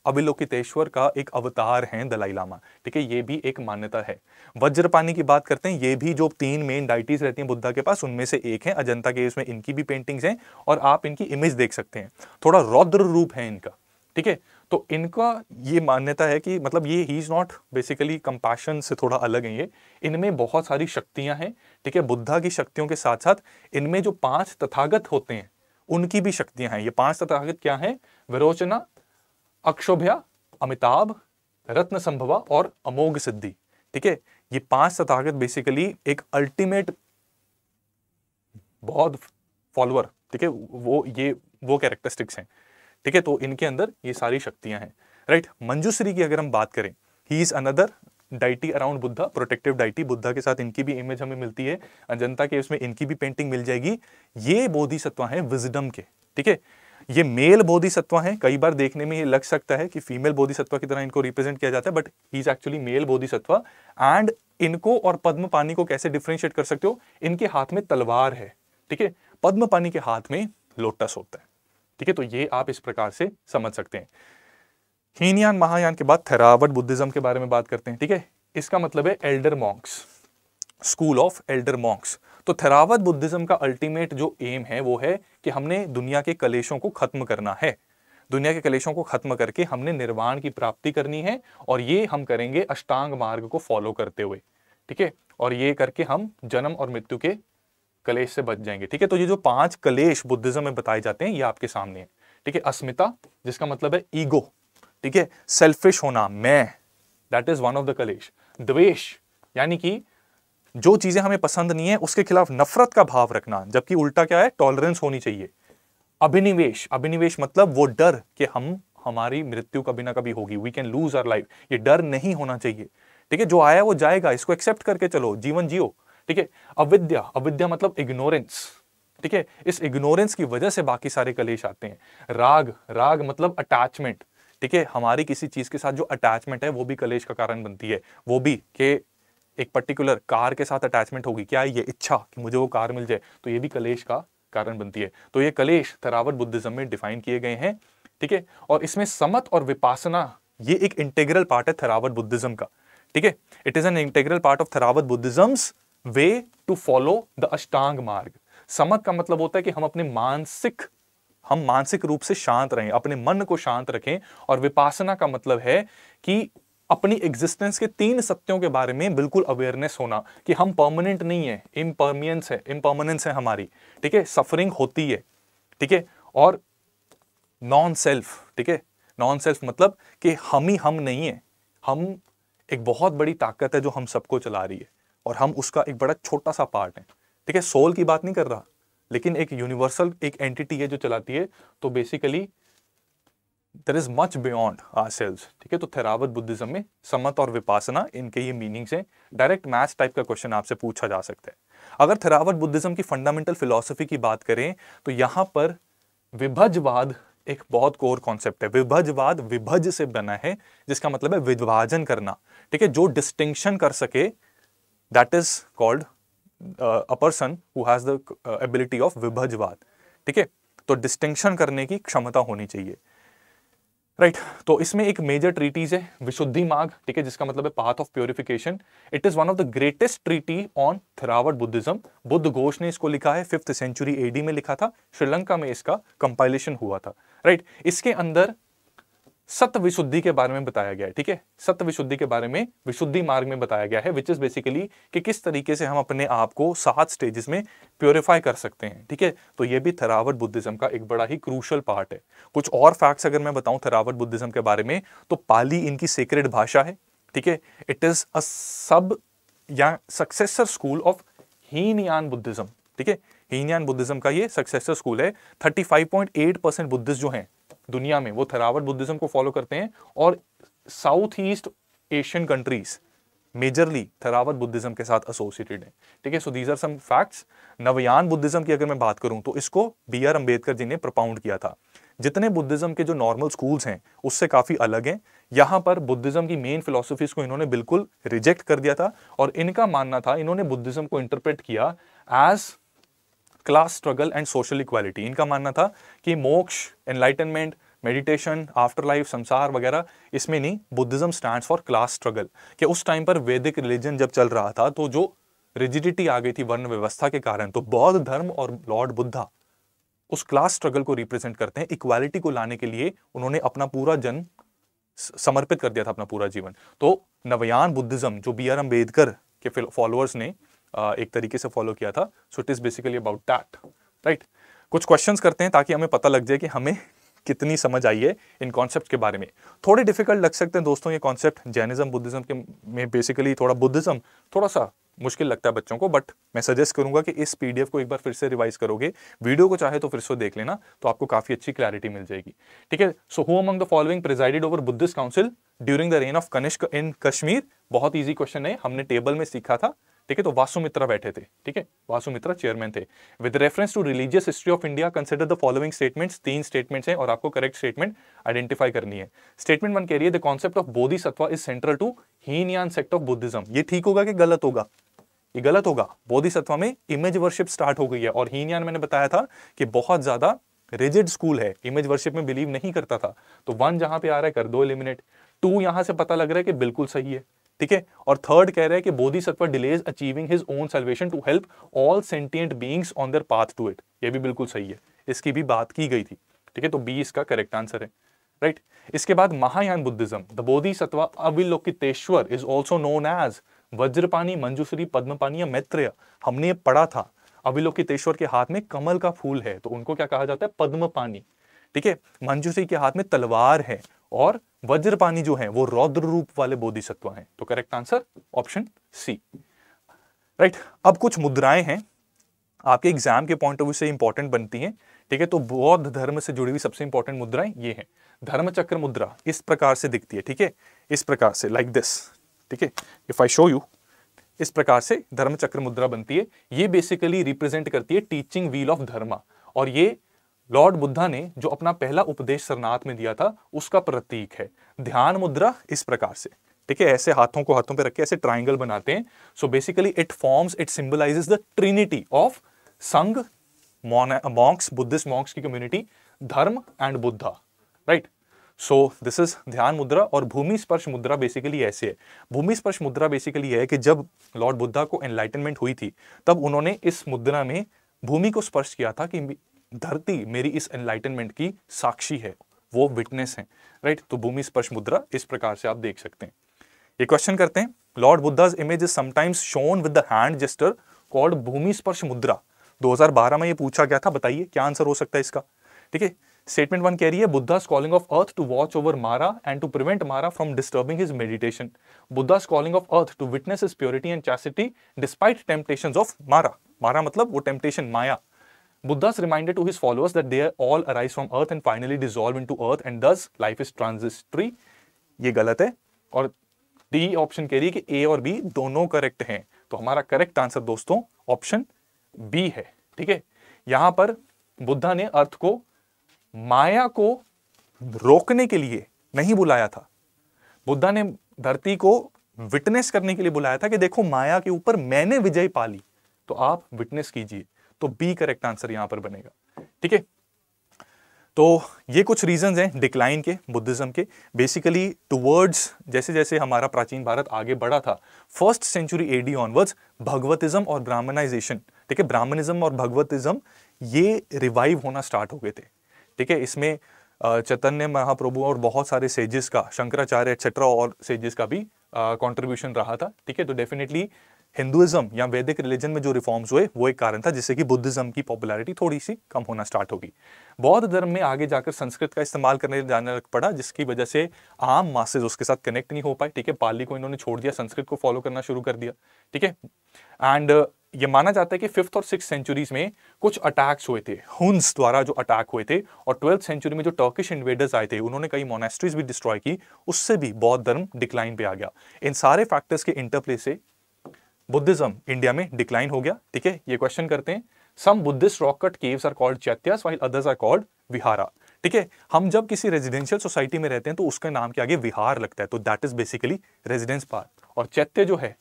Avalokiteshvara का एक अवतार है दलाई लामा ठीक है ये भी एक मान्यता है वज्रपानी की बात करते हैं ये भी जो तीन मेन डाइटीज रहती हैं बुद्धा के पास उनमें से एक है अजंता के इसमें इनकी भी पेंटिंग्स हैं और आप इनकी इमेज देख सकते हैं थोड़ा रौद्र रूप है इनका ठीक है तो इनका ये मान्यता है कि मतलब ये he is not basically compassion से थोड़ा अलग है ये इनमें बहुत सारी शक्तियां हैं ठीक है बुद्धा की शक्तियों के साथ साथ इनमें जो पांच तथागत होते हैं उनकी भी शक्तियां हैं ये पांच तथागत क्या हैं विरोचना अक्षोभ्या अमिताभ रत्न संभवा और अमोघ सिद्धि ठीक है ये पांच तथागत बेसिकली एक अल्टीमेट बौद्ध फॉलोअर ठीक है वो ये वो कैरेक्टरिस्टिक्स हैं ठीक है तो इनके अंदर ये सारी शक्तियां हैं राइट मंजूश्री की अगर हम बात करें he is another deity around Buddha protective deity Buddha के साथ इनकी भी इमेज हमें मिलती है अजंता के उसमें इनकी भी पेंटिंग मिल जाएगी ये बोधिसत्वा हैं विजडम के ठीक है ये मेल बोधिसत्व हैं कई बार देखने में ये लग सकता है कि फीमेल बोधिसत्व की तरह इनको रिप्रेजेंट किया जाता है but he is actually male Bodhisattva and इनको और पद्म पानी को कैसे डिफ्रेंशिएट कर सकते हो इनके हाथ में तलवार है ठीक है पद्म पानी के हाथ में लोटस होता है ठीक है तो ये आप इस प्रकार से समझ सकते हैं हीनयान महायान के बाद थेरावट बुद्धिज्म के बारे में बात करते हैं ठीक है इसका मतलब है elder monks school of elder monks तो थेरावत बुद्धिज्म का अल्टीमेट जो एम है वो है कि हमने दुनिया के कलेशों को खत्म करना है दुनिया के कलेशों को खत्म करके हमने निर्वाण की प्राप्ति करनी है और ये हम करेंगे अष्टांग मार्ग को फॉलो करते हुए ठीक है और ये करके हम जन्म और मृत्यु के कलेश से बच जाएंगे ठीक है तो ये जो पांच कलेश बुद्धिज्म में बताए जाते हैं ये आपके सामने है ठीक है अस्मिता जिसका मतलब है ईगो ठीक है सेल्फिश होना मैं that is one of the कलेश द्वेश यानी कि जो चीज़ें हमें पसंद नहीं है उसके खिलाफ नफरत का भाव रखना जबकि उल्टा क्या है टॉलरेंस होनी चाहिए अभिनिवेश अभिनिवेश मतलब वो डर कि हम हमारी मृत्यु कभी ना कभी होगी we can lose our life ये डर नहीं होना चाहिए ठीक है जो आया वो जाएगा इसको एक्सेप्ट करके चलो जीवन जियो ठीक है अविद्या अविद्या मतलब इग्नोरेंस ठीक है इस इग्नोरेंस की वजह से बाकी सारे कलेश आते हैं राग राग मतलब अटैचमेंट ठीक है हमारी किसी चीज़ के साथ जो अटैचमेंट है वो भी कलेश का कारण बनती है वो भी के एक पर्टिकुलर कार के साथ अटैचमेंट होगी क्या ये इच्छा कि मुझे वो कार मिल जाए तो ये भी कलेश का कारण बनती है तो ये कलेश थरावट बुद्धिज्म में डिफाइन किए गए हैं ठीक है और इसमें समत और विपासना ये एक इंटेग्रल पार्ट है थरावट बुद्धिज्म का ठीक है it is an integral part of Theravada Buddhism way to follow the अष्टांग मार्ग समत का मतलब होता है कि हम अपने मानसिक हम मानसिक रूप से शांत रहें अपने मन को शांत रखें और विपासना का मतलब है कि अपनी एग्जिस्टेंस के तीन सत्यों के बारे में बिल्कुल अवेयरनेस होना कि हम परमानेंट नहीं है इम्परमियंस है इम्परमानेंस है हमारी ठीक है सफरिंग होती है ठीक है और नॉन सेल्फ ठीक है नॉन सेल्फ मतलब कि हम ही हम नहीं है हम एक बहुत बड़ी ताकत है जो हम सबको चला रही है और हम उसका एक बड़ा छोटा सा पार्ट है ठीक है सोल की बात नहीं कर रहा लेकिन एक यूनिवर्सल एक एंटिटी है जो चलाती है तो basically there is much beyond ourselves ठीक है तो थेरावत बुद्धिज्म में समत और विपासना इनके ये मीनिंग्स हैं डायरेक्ट मैथ टाइप का क्वेश्चन आपसे पूछा जा सकता है अगर थेरावत बुद्धिज्म की फंडामेंटल फिलोसफी की बात करें तो यहाँ पर विभजवाद एक बहुत कोर कॉन्सेप्ट है विभजवाद विभज से बना है जिसका मतलब है विभाजन करना ठीक है जो डिस्टिंक्शन कर सके that is called a person who has the ability of विभजवाद ठीक है तो डिस्टिंक्शन करने की क्षमता होनी चाहिए राइट right. तो इसमें एक मेजर ट्रीटीज है विशुद्धि मार्ग ठीक है जिसका मतलब है path of purification it is one of the greatest treaty on Theravada Buddhism Buddhaghosa ने इसको लिखा है फिफ्थ सेंचुरी एडी में लिखा था श्रीलंका में इसका कंपाइलेशन हुआ था राइट right. इसके अंदर सत्य विशुद्धि के बारे में बताया गया है ठीक है सत्य विशुद्धि के बारे में विशुद्धि मार्ग में बताया गया है विच इज बेसिकली कि किस तरीके से हम अपने आप को सात स्टेजेस में प्योरीफाई कर सकते हैं ठीक है तो ये भी थरावट बुद्धिज्म का एक बड़ा ही क्रूशल पार्ट है कुछ और फैक्ट्स अगर मैं बताऊं थरावट बुद्धिज्म के बारे में तो पाली इनकी सेक्रेड भाषा है ठीक है इट इज अ सब या successor school of Hinayana Buddhism ठीक है हीनयान बुद्धिज्म का ये सक्सेसर स्कूल है thirty five point eight percent Buddhist जो है दुनिया में वो थरावट बुद्धिज्म को फॉलो करते हैं और south east Asian countries majorly Theravada Buddhism के साथ एसोसिएटेड है ठीक है so these are some facts Navayana Buddhism की अगर मैं बात करूं तो इसको बी आर अम्बेडकर जी ने प्रपाउंड किया था जितने बुद्धिज्म के जो नॉर्मल स्कूल्स हैं उससे काफ़ी अलग हैं यहाँ पर बुद्धिज्म की मेन फिलोसफीज को इन्होंने बिल्कुल रिजेक्ट कर दिया था और इनका मानना था इन्होंने बुद्धिज्म को इंटरप्रेट किया as class struggle and social equality इनका मानना था कि मोक्ष एनलाइटनमेंट मेडिटेशन आफ्टर लाइफ संसार वगैरह इसमें नहीं Buddhism stand for class struggle कि उस टाइम पर वैदिक रिलीजन जब चल रहा था तो जो रिजिडिटी आ गई थी वर्ण व्यवस्था के कारण तो बौद्ध धर्म और लॉर्ड बुद्धा उस क्लास स्ट्रगल को रिप्रेजेंट करते हैं इक्वालिटी को लाने के लिए उन्होंने अपना पूरा जन समर्पित कर दिया था अपना पूरा जीवन तो नवयान बुद्धिज्म जो बी आर अम्बेडकर के फॉलोअर्स ने एक तरीके से फॉलो किया था so it is basically about that right कुछ क्वेश्चंस करते हैं ताकि हमें पता लग जाए कि हमें कितनी समझ आई है इन कॉन्सेप्ट के बारे में थोड़े डिफिकल्ट लग सकते हैं दोस्तों ये कॉन्सेप्ट जैनिज्म बुद्धिज्म के में बेसिकली थोड़ा बुद्धिज्म थोड़ा सा मुश्किल लगता है बच्चों को बट मैं सजेस्ट करूंगा कि इस पीडीएफ को एक बार फिर से रिवाइज करोगे वीडियो को चाहे तो फिर से देख लेना तो आपको काफी अच्छी क्लैरिटी मिल जाएगी ठीक है so who among the following presided over Buddhist council during the reign of Kanishka in Kashmir बहुत ईजी क्वेश्चन है हमने टेबल में सीखा था ठीक है तो वासुमित्रा बैठे थे ठीक है वासुमित्रा चेयरमैन थे with reference to religious history of India consider the following statements तीन स्टेटमेंट्स हैं और आपको करेक्ट स्टेटमेंट आइडेंटिफाई करनी है स्टेटमेंट वन कह रही है the concept of Bodhisattva is central to Hinayana sect of Buddhism ये ठीक होगा कि गलत होगा ये गलत होगा बोधी सत्वा में इमेज वर्शिप स्टार्ट हो गई है और हीनयान मैंने बताया था कि बहुत ज्यादा रिजिड स्कूल है इमेज वर्शिप में बिलीव नहीं करता था तो वन जहां पे आ रहा है कर दो एलिमिनेट टू यहां से पता लग रहा है कि बिल्कुल सही है ठीक है और थर्ड कह रहे हैं कि Bodhisattva delays achieving his own salvation to help all sentient beings on their path to it ये भी बिल्कुल सही है इसकी भी बात की गई थी ठीक है तो बी इसका करेक्ट आंसर है राइट right? इसके बाद Mahayana Buddhism the Bodhisattva Avalokiteshvara is also known as Vajrapani Manjushri Padmapani या मैत्रेय हमने ये पढ़ा था अविलोकितेश्वर के हाथ में कमल का फूल है तो उनको क्या कहा जाता है पद्मपानी ठीक है मंजूश्री के हाथ में तलवार है और वज्रपानी जो है वो रौद्र रूप वाले बोधिसत्व हैं तो correct answer option C right अब कुछ मुद्राएं हैं आपके एग्जाम के पॉइंट ऑफ व्यू से इंपॉर्टेंट बनती हैं ठीक है तो बौद्ध धर्म से जुड़ी हुई सबसे इंपॉर्टेंट मुद्राएं ये हैं धर्मचक्र मुद्रा इस प्रकार से दिखती है ठीक है इस प्रकार से लाइक दिस ठीक है इफ आई शो यू इस प्रकार से धर्मचक्र मुद्रा बनती है ये बेसिकली रिप्रेजेंट करती है टीचिंग व्हील ऑफ धर्मा और ये लॉर्ड बुद्धा ने जो अपना पहला उपदेश सरनाथ में दिया था उसका प्रतीक है ध्यान मुद्रा इस प्रकार से ठीक है ऐसे हाथों को हाथों पे रख के ऐसे ट्राइंगल बनाते हैं so basically it forms it symbolise the trinity of Sangha monks Buddhist monks की community Dharma and Buddha right so this is Dhyana Mudra और भूमि स्पर्श मुद्रा बेसिकली ऐसे है भूमि स्पर्श मुद्रा बेसिकली है कि जब लॉर्ड बुद्धा को एनलाइटनमेंट हुई थी तब उन्होंने इस मुद्रा में भूमि को स्पर्श किया था कि धरती मेरी इस एनलाइटनमेंट की साक्षी है वो विटनेस है राइट तो भूमि स्पर्श मुद्रा इस प्रकार से आप देख सकते हैं ये क्वेश्चन करते हैं Lord Buddha's image is sometimes shown with the hand gesture called Bhumisparsha Mudra 2012 में ये पूछा गया था बताइए क्या आंसर हो सकता है इसका ठीक है स्टेटमेंट वन कह रही है Buddha's calling of earth to watch over Mara and to prevent Mara from disturbing his meditation Buddha's calling of earth to witness his purity and chastity despite temptation of Mara Mara मतलब वो टेम्पटेशन माया Buddha's reminded to his followers that they all arise from earth and finally dissolve into earth and thus life is transitory. ये गलत है और D option कह रही है कि ए और बी दोनों करेक्ट हैं तो हमारा करेक्ट आंसर दोस्तों ऑप्शन बी है ठीक है यहां पर बुद्धा ने अर्थ को माया को रोकने के लिए नहीं बुलाया था बुद्धा ने धरती को विटनेस करने के लिए बुलाया था कि देखो माया के ऊपर मैंने विजय पा ली तो आप विटनेस कीजिए तो बी करेक्ट आंसर यहां पर बनेगा ठीक है तो ये कुछ रीजंस हैं डिक्लाइन के बुद्धिज़्म के बेसिकली टुवर्ड्स जैसे जैसे हमारा प्राचीन भारत आगे बढ़ा था first century AD onwards Bhagavatism और ब्राह्मणाइजेशन ठीक है ब्राह्मणिज्म और भगवतिज्म ये रिवाइव होना स्टार्ट हो गए थे ठीक है इसमें चैतन्य महाप्रभु और बहुत सारे सेजेस का शंकराचार्य एक्सेट्रा और सेजेस का भी कॉन्ट्रीब्यूशन रहा था ठीक है तो डेफिनेटली हिंदुइज्म या वैदिक रिलीजन में जो रिफॉर्म्स हुए वो एक कारण था जिससे कि बुद्धिज़्म की पॉपुलैरिटी थोड़ी सी कम होना स्टार्ट होगी बौद्ध धर्म में आगे जाकर संस्कृत का इस्तेमाल करने जाने लग पड़ा जिसकी वजह से आम मासेज उसके साथ कनेक्ट नहीं हो पाए ठीक है पाली को इन्होंने छोड़ दिया संस्कृत को फॉलो करना शुरू कर दिया ठीक है एंड ये माना जाता है कि फिफ्थ और सिक्स सेंचुरीज में कुछ अटैक्स हुए थे हुंस द्वारा जो अटैक हुए थे और ट्वेल्थ सेंचुरी में जो टर्किश इन्वेडर्स आए थे उन्होंने कई मोनेस्ट्रीज भी डिस्ट्रॉय की उससे भी बौद्ध धर्म डिक्लाइन पे आ गया इन सारे फैक्टर्स के इंटरप्ले से बुद्धिज्म इंडिया में डिक्लाइन हो गया ठीक है ये क्वेश्चन करते हैं some Buddhist rock cut caves are called chaityas while others are called vihara ठीक है हम जब किसी रेजिडेंशियल सोसाइटी में रहते हैं तो उसके नाम के आगे विहार लगता है तो that is basically residence park और चैत्य जो है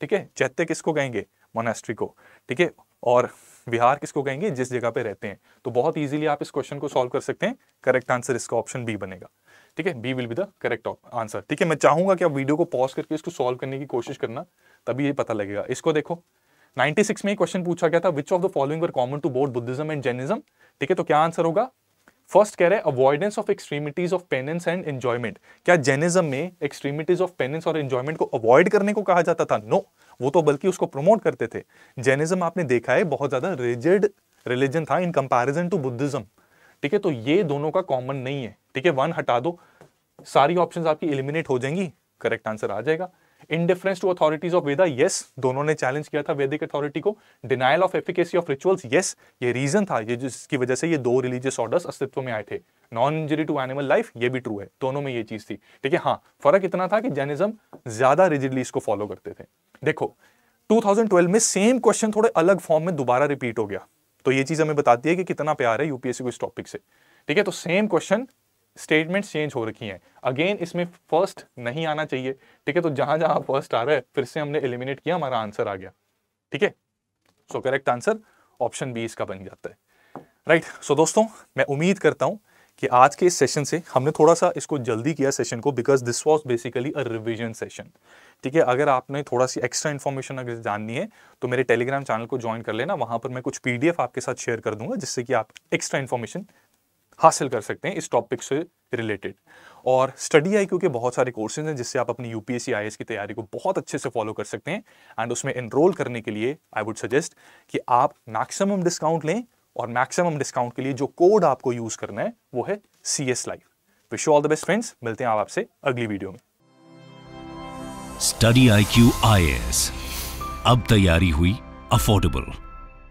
ठीक है चैत्य किसको कहेंगे मोनेस्ट्री को ठीक है और विहार किसको कहेंगे जिस जगह पे रहते हैं तो बहुत इजीली आप इस क्वेश्चन को सॉल्व कर सकते हैं करेक्ट आंसर इसका ऑप्शन बी बनेगा ठीक है B will be the correct answer ठीक है मैं चाहूंगा कि आप वीडियो को पॉज करके इसको सॉल्व करने की कोशिश करना तभी ये पता लगेगा इसको देखो 96 में ही क्वेश्चन पूछा गया था which of the following were common to both Buddhism and Jainism ठीक है तो क्या आंसर होगा फर्स्ट कह रहे हैं avoidance of extremities of penance and enjoyment क्या जेनिज्म में एक्सट्रीमिटीज ऑफ पेनेंस और एंजॉयमेंट को अवॉइड करने को कहा जाता था नो no, वो तो बल्कि उसको प्रमोट करते थे जेनिज्म आपने देखा है बहुत ज्यादा रिजिड रिलीजन था इन कंपैरिजन टू बुद्धिज्म ठीक है तो ये दोनों का कॉमन नहीं है ठीक है वन हटा दो सारी ऑप्शन आपकी इलिमिनेट हो जाएंगी करेक्ट आंसर आ जाएगा indifference to authorities of Veda yes दोनों ने चैलेंज किया था वैदिक अथॉरिटी को denial of efficacy of rituals yes ये रीजन था ये जिसकी वजह से ये दो रिलीजियस ऑर्डर्स अस्तित्व में आए थे non injury to animal life ये भी ट्रू है दोनों में ये चीज थी ठीक है हाँ फर्क इतना था कि जैनिज्म ज्यादा रिजिडली इसको फॉलो करते थे देखो 2012 में सेम क्वेश्चन थोड़े अलग फॉर्म में दोबारा रिपीट हो गया तो ये चीज हमें बताती है कि कितना प्यार है यूपीएससी को इस टॉपिक से ठीक है तो सेम क्वेश्चन स्टेटमेंट्स चेंज हो रखी हैं अगेन इसमें फर्स्ट नहीं आना चाहिए ठीक है तो जहां जहां फर्स्ट आ रहा है फिर से हमने एलिमिनेट किया हमारा आंसर आ गया ठीक है so correct answer option B इसका बन जाता है राइट right, सो so दोस्तों मैं उम्मीद करता हूं कि आज के इस सेशन से हमने थोड़ा सा इसको जल्दी किया सेशन को because this was basically a revision session ठीक है अगर आपने थोड़ा सी एक्स्ट्रा इन्फॉर्मेशन अगर जाननी है तो मेरे टेलीग्राम चैनल को ज्वाइन कर लेना वहां पर मैं कुछ पीडीएफ आपके साथ शेयर कर दूंगा जिससे कि आप एक्स्ट्रा इन्फॉर्मेशन हासिल कर सकते हैं इस टॉपिक से रिलेटेड और स्टडी आई के बहुत सारे कोर्सेज हैं जिससे आप अपनी यू पी की तैयारी को बहुत अच्छे से फॉलो कर सकते हैं एंड उसमें इनरोल करने के लिए आई वुड सजेस्ट कि आप मैक्सिमम डिस्काउंट लें और मैक्सिमम डिस्काउंट के लिए जो कोड आपको यूज़ करना है वो है C S life wish all the best friends मिलते हैं आप आपसे अगली वीडियो में study I Q I S अब तैयारी हुई अफोर्डेबल